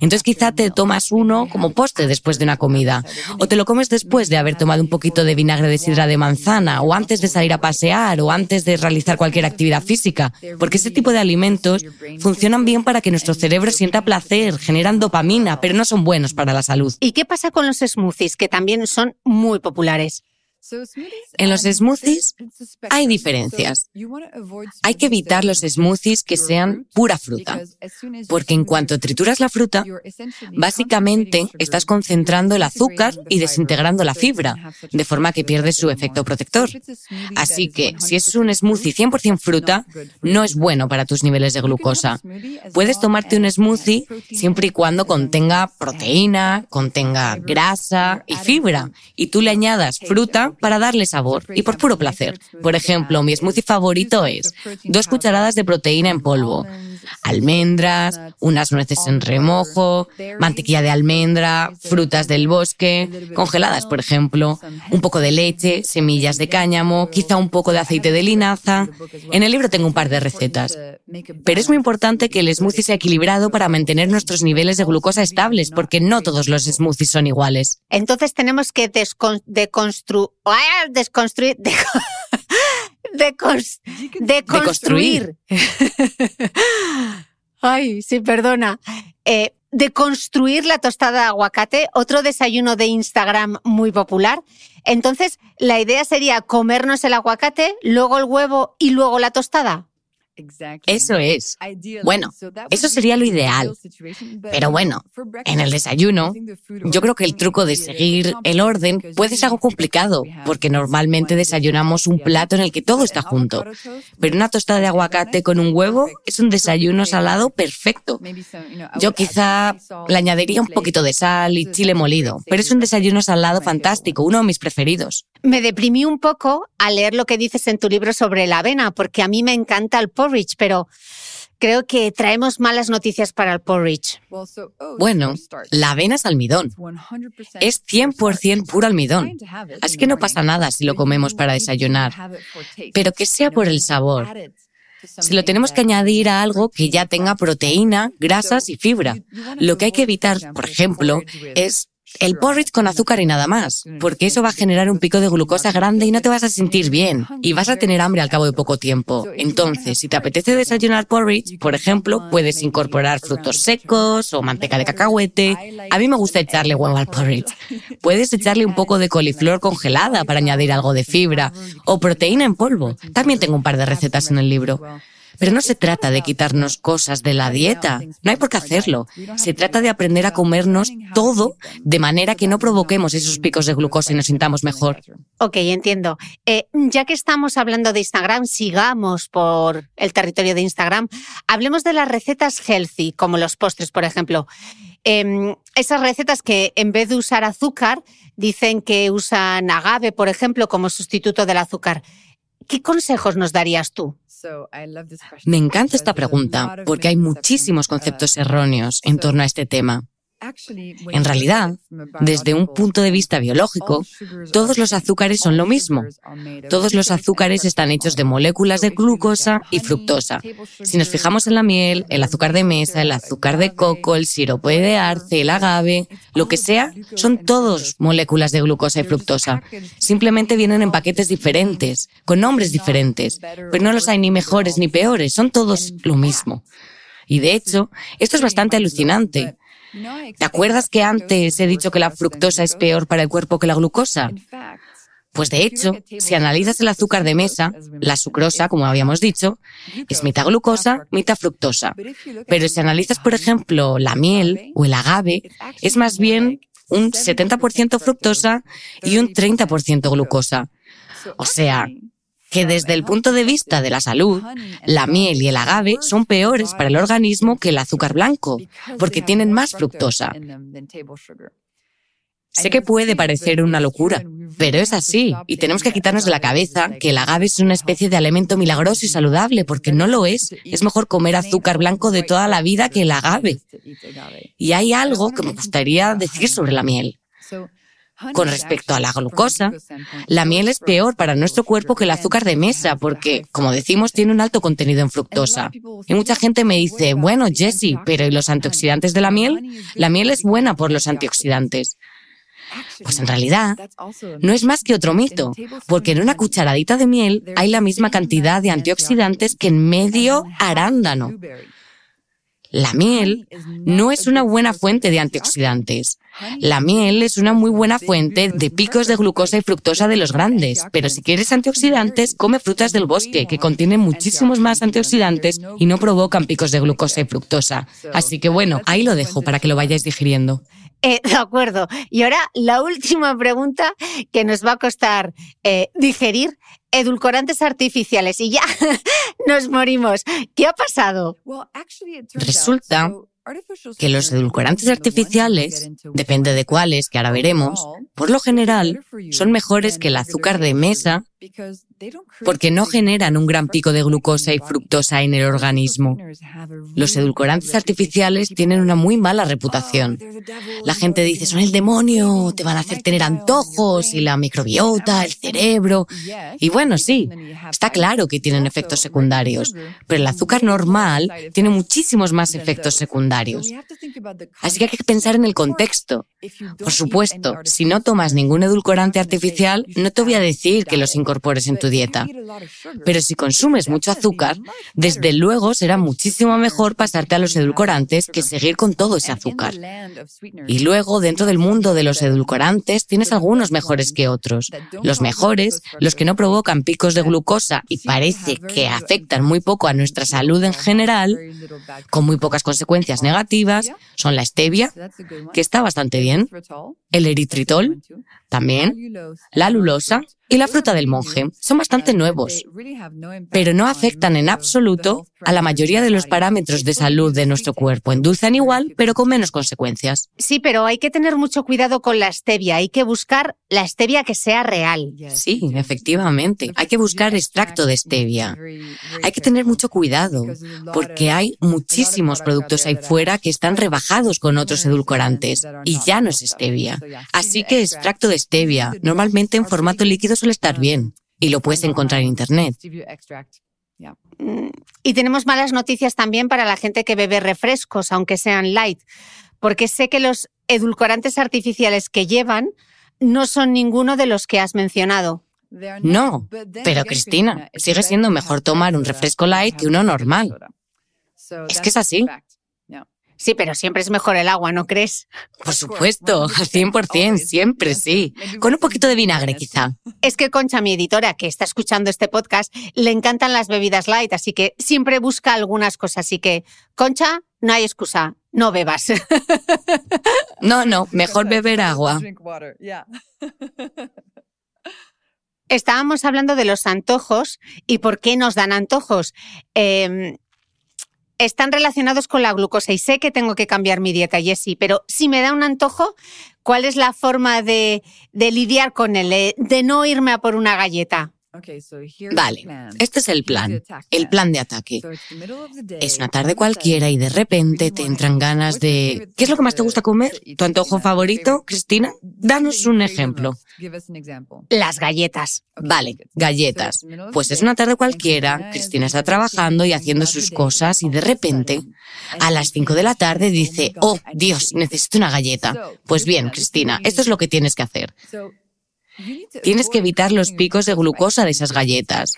Entonces quizá te tomas uno como postre después de una comida, o te lo comes después de haber tomado un poquito de vinagre de sidra de manzana, o antes de salir a pasear, o antes de realizar cualquier actividad física, porque ese tipo de alimentos funcionan bien para que nuestro cerebro sienta placer, generan dopamina, pero no son buenos para la salud. ¿Y qué pasa con los smoothies, que también son muy populares? En los smoothies hay diferencias. Hay que evitar los smoothies que sean pura fruta, porque en cuanto trituras la fruta, básicamente estás concentrando el azúcar y desintegrando la fibra, de forma que pierdes su efecto protector. Así que si es un smoothie 100% fruta, no es bueno para tus niveles de glucosa. Puedes tomarte un smoothie siempre y cuando contenga proteína, contenga grasa y fibra, y tú le añadas fruta para darle sabor y por puro placer. Por ejemplo, mi smoothie favorito es dos cucharadas de proteína en polvo, almendras, unas nueces en remojo, mantequilla de almendra, eh, frutas del bosque, congeladas, por ejemplo, un poco de leche, semillas de cáñamo, quizá un poco de aceite de linaza. En el libro tengo un par de recetas. Pero es muy importante que el smoothie sea equilibrado para mantener nuestros niveles de glucosa estables, porque no todos los smoothies son iguales. Entonces tenemos que ah, desconstruir... de, construir. Ay, sí, perdona. Eh, de construir la tostada de aguacate, otro desayuno de Instagram muy popular. Entonces, la idea sería comernos el aguacate, luego el huevo y luego la tostada. Eso es. Bueno, eso sería lo ideal. Pero bueno, en el desayuno, yo creo que el truco de seguir el orden puede ser algo complicado, porque normalmente desayunamos un plato en el que todo está junto. Pero una tostada de aguacate con un huevo es un desayuno salado perfecto. Yo quizá le añadiría un poquito de sal y chile molido, pero es un desayuno salado fantástico, uno de mis preferidos. Me deprimí un poco al leer lo que dices en tu libro sobre la avena, porque a mí me encanta el porridge, pero creo que traemos malas noticias para el porridge. Oh, bueno, la avena es almidón. Es 100% puro almidón. Así que no pasa nada si lo comemos para desayunar. Pero que sea por el sabor. Si lo tenemos que añadir a algo que ya tenga proteína, grasas y fibra. Lo que hay que evitar, por ejemplo, es el porridge con azúcar y nada más, mm. porque eso va a generar un pico de glucosa grande y no te vas a sentir bien y vas a tener hambre al cabo de poco tiempo. Entonces, si te apetece desayunar porridge, por ejemplo, puedes incorporar frutos secos o manteca de cacahuete. A mí me gusta echarle huevo al porridge. Puedes echarle un poco de coliflor congelada para añadir algo de fibra o proteína en polvo. También tengo un par de recetas en el libro. Pero no se trata de quitarnos cosas de la dieta, no hay por qué hacerlo. Se trata de aprender a comernos todo de manera que no provoquemos esos picos de glucosa y nos sintamos mejor. Ok, entiendo. Eh, ya que estamos hablando de Instagram, sigamos por el territorio de Instagram. Hablemos de las recetas healthy, como los postres, por ejemplo. Em, esas recetas que en vez de usar azúcar, dicen que usan agave, por ejemplo, como sustituto del azúcar. ¿Qué consejos nos darías tú? Me encanta esta pregunta porque hay muchísimos uh, conceptos erróneos en torno a este tema. En realidad, desde un punto de vista biológico, todos los azúcares son lo mismo. Todos los azúcares están hechos de moléculas de glucosa y fructosa. Si nos fijamos en la miel, el azúcar de mesa, el azúcar de coco, el sirope de arce, el agave, lo que sea, son todos moléculas de glucosa y fructosa. Simplemente vienen en paquetes diferentes, con nombres diferentes, pero no los hay ni mejores ni peores, son todos lo mismo. Y de hecho, esto es bastante alucinante. ¿Te acuerdas que antes he dicho que la fructosa es peor para el cuerpo que la glucosa? Pues de hecho, si analizas el azúcar de mesa, la sucrosa, como habíamos dicho, es mitad glucosa, mitad fructosa. Pero si analizas, por ejemplo, la miel o el agave, es más bien un 70% fructosa y un 30% glucosa. O sea, que desde el punto de vista de la salud, la miel y el agave son peores para el organismo que el azúcar blanco, porque tienen más fructosa. Sé que puede parecer una locura, pero es así, y tenemos que quitarnos de la cabeza que el agave es una especie de alimento milagroso y saludable, porque no lo es. Es mejor comer azúcar blanco de toda la vida que el agave. Y hay algo que me gustaría decir sobre la miel. Con respecto a la glucosa, la miel es peor para nuestro cuerpo que el azúcar de mesa porque, como decimos, tiene un alto contenido en fructosa. Y mucha gente me dice, bueno, Jesse, pero ¿y los antioxidantes de la miel? La miel es buena por los antioxidantes. Pues en realidad, no es más que otro mito, porque en una cucharadita de miel hay la misma cantidad de antioxidantes que en medio arándano. La miel no es una buena fuente de antioxidantes. La miel es una muy buena fuente de picos de glucosa y fructosa de los grandes, pero si quieres antioxidantes, come frutas del bosque, que contienen muchísimos más antioxidantes y no provocan picos de glucosa y fructosa. Así que bueno, ahí lo dejo para que lo vayáis digiriendo. Eh, de acuerdo. Y ahora la última pregunta que nos va a costar eh, digerir. Edulcorantes artificiales. Y ya nos morimos. ¿Qué ha pasado? Resulta que los edulcorantes artificiales, depende de cuáles, que ahora veremos, por lo general son mejores que el azúcar de mesa porque no generan un gran pico de glucosa y fructosa en el organismo. Los edulcorantes artificiales tienen una muy mala oh, reputación. La gente dice, son el demonio, te van a hacer tener antojos y la microbiota, el cerebro. Y bueno, sí, está claro que tienen efectos secundarios, pero el azúcar normal tiene muchísimos más efectos secundarios. Así que hay que pensar en el contexto. Por supuesto, si no tomas ningún edulcorante artificial, no te voy a decir que los incorpores en tu dieta. Pero si consumes mucho azúcar, desde luego será muchísimo mejor pasarte a los edulcorantes que seguir con todo ese azúcar. Y luego, dentro del mundo de los edulcorantes, tienes algunos mejores que otros. Los mejores, los que no provocan picos de glucosa y parece que afectan muy poco a nuestra salud en general, con muy pocas consecuencias negativas, son la stevia, que está bastante bien, el eritritol, también la lulosa y la fruta del monje son bastante nuevos, pero no afectan en absoluto a la mayoría de los parámetros de salud de nuestro cuerpo. Endulzan igual, pero con menos consecuencias. Sí, pero hay que tener mucho cuidado con la stevia. Hay que buscar la stevia que sea real. Sí, efectivamente. Hay que buscar extracto de stevia. Hay que tener mucho cuidado, porque hay muchísimos productos ahí fuera que están rebajados con otros edulcorantes y ya no es stevia. Así que extracto de stevia, normalmente en formato líquido suele estar bien y lo puedes encontrar en Internet. Mm, y tenemos malas noticias también para la gente que bebe refrescos, aunque sean light, porque sé que los edulcorantes artificiales que llevan no son ninguno de los que has mencionado. No, pero Cristina, sigue siendo mejor tomar un refresco light que uno normal. Es que es así. Sí, pero siempre es mejor el agua, ¿no crees? Por supuesto, al 100%, siempre sí. Con un poquito de vinagre quizá. Es que Concha, mi editora, que está escuchando este podcast, le encantan las bebidas light, así que siempre busca algunas cosas. Así que, Concha, no hay excusa, no bebas. No, no, mejor beber agua. Estábamos hablando de los antojos y por qué nos dan antojos. Em, están relacionados con la glucosa y sé que tengo que cambiar mi dieta, sí, pero si me da un antojo, ¿cuál es la forma de, de lidiar con él, de no irme a por una galleta? Vale, este es el plan, el plan de ataque. Es una tarde cualquiera y de repente te entran ganas de... ¿Qué es lo que más te gusta comer? ¿Tu antojo favorito, Cristina? Danos un ejemplo. Las galletas. Vale, galletas. Pues es una tarde cualquiera, Cristina está trabajando y haciendo sus cosas y de repente, a las 5 de la tarde, oh dice, oh, Dios, necesito una galleta. Pues bien, Cristina, esto es lo que tienes que hacer. Tienes que evitar los picos de glucosa de esas galletas,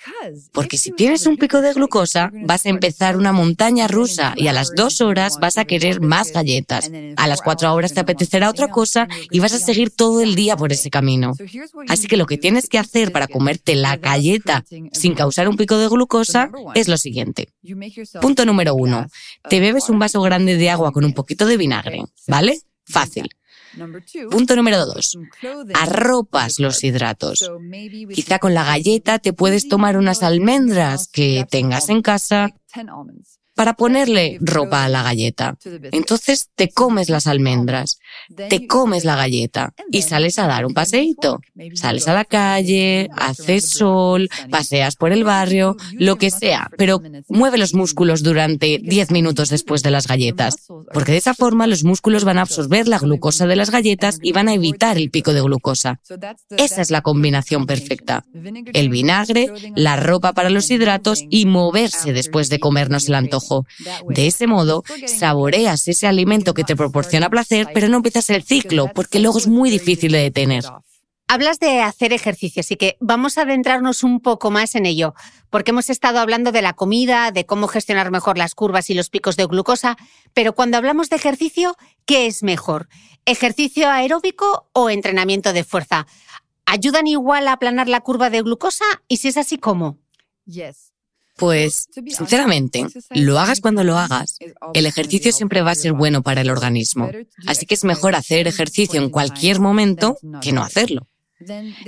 porque si tienes un pico de glucosa vas a empezar una montaña rusa y a las dos horas vas a querer más galletas. A las cuatro horas te apetecerá otra cosa y vas a seguir todo el día por ese camino. Así que lo que tienes que hacer para comerte la galleta sin causar un pico de glucosa es lo siguiente. Punto número uno, te bebes un vaso grande de agua con un poquito de vinagre, ¿vale? Fácil. Punto número dos, arropas los hidratos. Quizá con la galleta te puedes tomar unas almendras que tengas en casa para ponerle ropa a la galleta. Entonces te comes las almendras, te comes la galleta y sales a dar un paseíto. Sales a la calle, haces sol, paseas por el barrio, lo que sea, pero mueve los músculos durante 10 minutos después de las galletas, porque de esa forma los músculos van a absorber la glucosa de las galletas y van a evitar el pico de glucosa. Esa es la combinación perfecta. El vinagre, la ropa para los hidratos y moverse después de comernos el antojo. De ese modo, saboreas ese alimento que te proporciona placer, pero no empiezas el ciclo, porque luego es muy difícil de detener. Hablas de hacer ejercicio, así que vamos a adentrarnos un poco más en ello, porque hemos estado hablando de la comida, de cómo gestionar mejor las curvas y los picos de glucosa, pero cuando hablamos de ejercicio, ¿qué es mejor? ¿Ejercicio aeróbico o entrenamiento de fuerza? ¿Ayudan igual a aplanar la curva de glucosa? Y si es así, ¿cómo? Yes. Pues, sinceramente, lo hagas cuando lo hagas, el ejercicio siempre va a ser bueno para el organismo. Así que es mejor hacer ejercicio en cualquier momento que no hacerlo.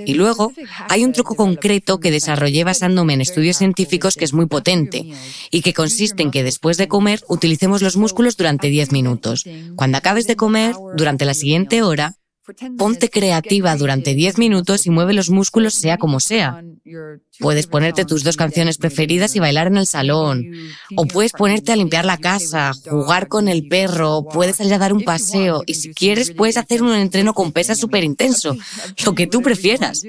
Y luego hay un truco concreto que desarrollé basándome en estudios científicos que es muy potente y que consiste en que después de comer utilicemos los músculos durante 10 minutos. Cuando acabes de comer, durante la siguiente hora, Ponte creativa durante 10 minutos y mueve los músculos sea como sea. Puedes ponerte tus dos canciones preferidas y bailar en el salón. O puedes ponerte a limpiar la casa, jugar con el perro, puedes salir a dar un paseo y si quieres puedes hacer un entreno con pesas súper intenso, lo que tú prefieras.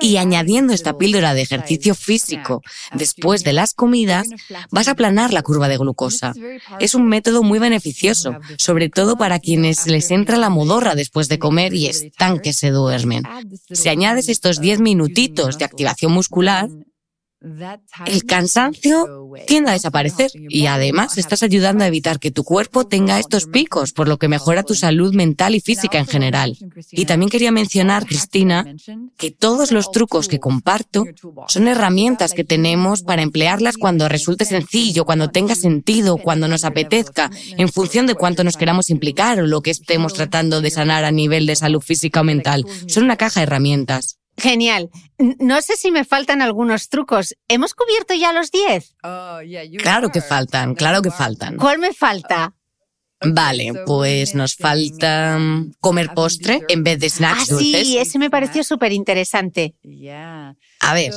Y añadiendo esta píldora de ejercicio físico después de las comidas, vas a aplanar la curva de glucosa. Es un método muy beneficioso, sobre todo para quienes les entra la modorra después de comer y están que se duermen. Si añades estos 10 minutitos de activación muscular, el cansancio tiende a desaparecer y además estás ayudando a evitar que tu cuerpo tenga estos picos, por lo que mejora tu salud mental y física en general. Y también quería mencionar, Cristina, que todos los trucos que comparto son herramientas que tenemos para emplearlas cuando resulte sencillo, cuando tenga sentido, cuando nos apetezca, en función de cuánto nos queramos implicar o lo que estemos tratando de sanar a nivel de salud física o mental. Son una caja de herramientas. Genial. No sé si me faltan algunos trucos. ¿Hemos cubierto ya los 10? claro que faltan, claro que faltan. ¿Cuál me falta? Oh, vale, pues nos falta mm, comer postre en vez de snacks ah, Sí, ese me pareció súper interesante. A ver,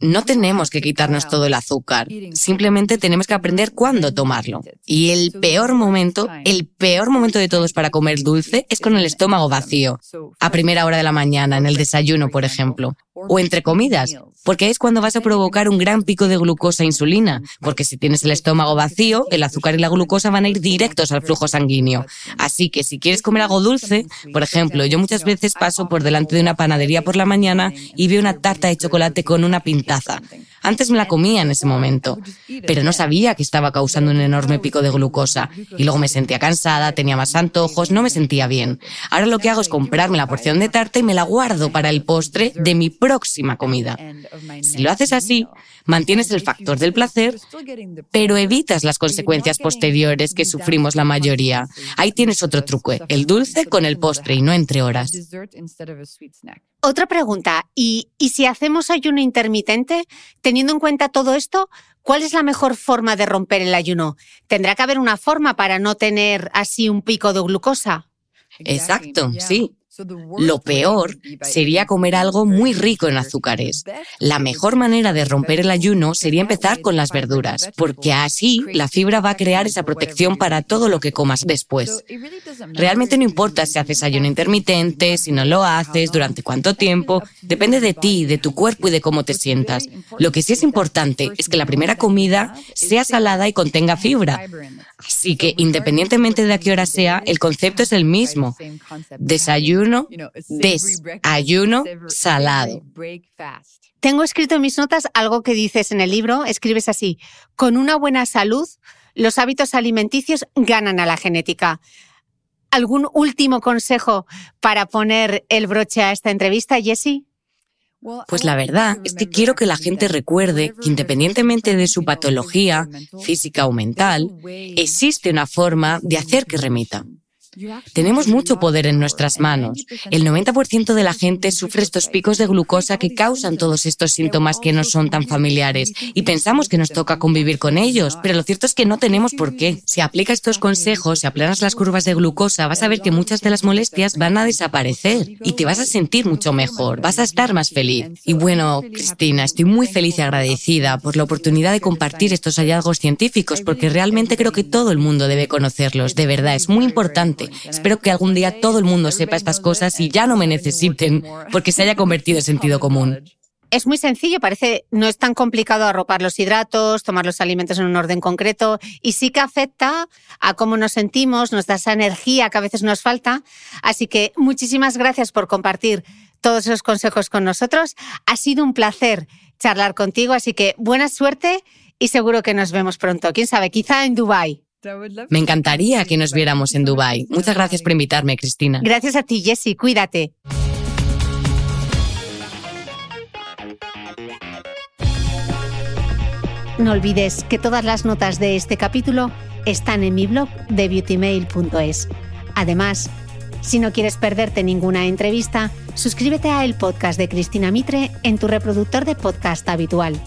no tenemos que quitarnos todo el azúcar, simplemente tenemos que aprender cuándo tomarlo. Y el peor momento, el peor momento de todos para comer dulce es con el estómago vacío, a primera hora de la mañana, en el desayuno, por ejemplo o entre comidas, porque es cuando vas a provocar un gran pico de glucosa e insulina, porque si tienes el estómago vacío, el azúcar y la glucosa van a ir directos al flujo sanguíneo. Así que si quieres comer algo dulce, por ejemplo, yo muchas veces paso por delante de una panadería por la mañana y veo una tarta de chocolate con una pintaza. Antes me la comía en ese momento, pero no sabía que estaba causando un enorme pico de glucosa y luego me sentía cansada, tenía más antojos, no me sentía bien. Ahora lo que hago es comprarme la porción de tarta y me la guardo para el postre de mi próxima comida. Si lo haces así, mantienes el factor del placer, pero evitas las consecuencias posteriores que sufrimos la mayoría. Ahí tienes otro truco, el dulce con el postre y no entre horas. Otra pregunta, ¿Y, ¿y si hacemos ayuno intermitente, teniendo en cuenta todo esto, ¿cuál es la mejor forma de romper el ayuno? ¿Tendrá que haber una forma para no tener así un pico de glucosa? Exacto, sí. Lo peor sería comer algo muy rico en azúcares. La mejor manera de romper el ayuno sería empezar con las verduras, porque así la fibra va a crear esa protección para todo lo que comas después. Realmente no importa si haces ayuno intermitente, si no lo haces, durante cuánto tiempo, depende de ti, de tu cuerpo y de cómo te sientas. Lo que sí es importante es que la primera comida sea salada y contenga fibra. Así que independientemente de a qué hora sea, el concepto es el mismo. Desayuno desayuno, salado. Tengo escrito en mis notas algo que dices en el libro, escribes así, con una buena salud, los hábitos alimenticios ganan a la genética. ¿Algún último consejo para poner el broche a esta entrevista, Jessie? Pues la verdad es que quiero que la gente recuerde que independientemente de su patología, física o mental, existe una forma de hacer que remita. Tenemos mucho poder en nuestras manos. El 90% de la gente sufre estos picos de glucosa que causan todos estos síntomas que no son tan familiares y pensamos que nos toca convivir con ellos, pero lo cierto es que no tenemos por qué. Si aplicas estos consejos, si aplanas las curvas de glucosa, vas a ver que muchas de las molestias van a desaparecer y te vas a sentir mucho mejor, vas a estar más feliz. Y bueno, Cristina, estoy muy feliz y agradecida por la oportunidad de compartir estos hallazgos científicos porque realmente creo que todo el mundo debe conocerlos. De verdad, es muy importante. Espero que algún día todo el mundo sepa estas cosas y ya no me necesiten, porque se haya convertido en sentido común. Es muy sencillo, parece, no es tan complicado arropar los hidratos, tomar los alimentos en un orden concreto y sí que afecta a cómo nos sentimos, nos da esa energía que a veces nos falta. Así que muchísimas gracias por compartir todos esos consejos con nosotros. Ha sido un placer charlar contigo, así que buena suerte y seguro que nos vemos pronto. Quién sabe, quizá en Dubái. Me encantaría que nos viéramos en Dubai. Muchas gracias por invitarme, Cristina. Gracias a ti, Jessy. Cuídate. No olvides que todas las notas de este capítulo están en mi blog de beautymail.es. Además, si no quieres perderte ninguna entrevista, suscríbete a el podcast de Cristina Mitre en tu reproductor de podcast habitual.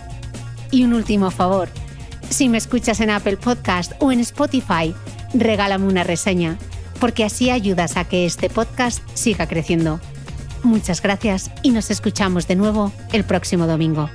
Y un último favor. Si me escuchas en Apple Podcast o en Spotify, regálame una reseña, porque así ayudas a que este podcast siga creciendo. Muchas gracias y nos escuchamos de nuevo el próximo domingo.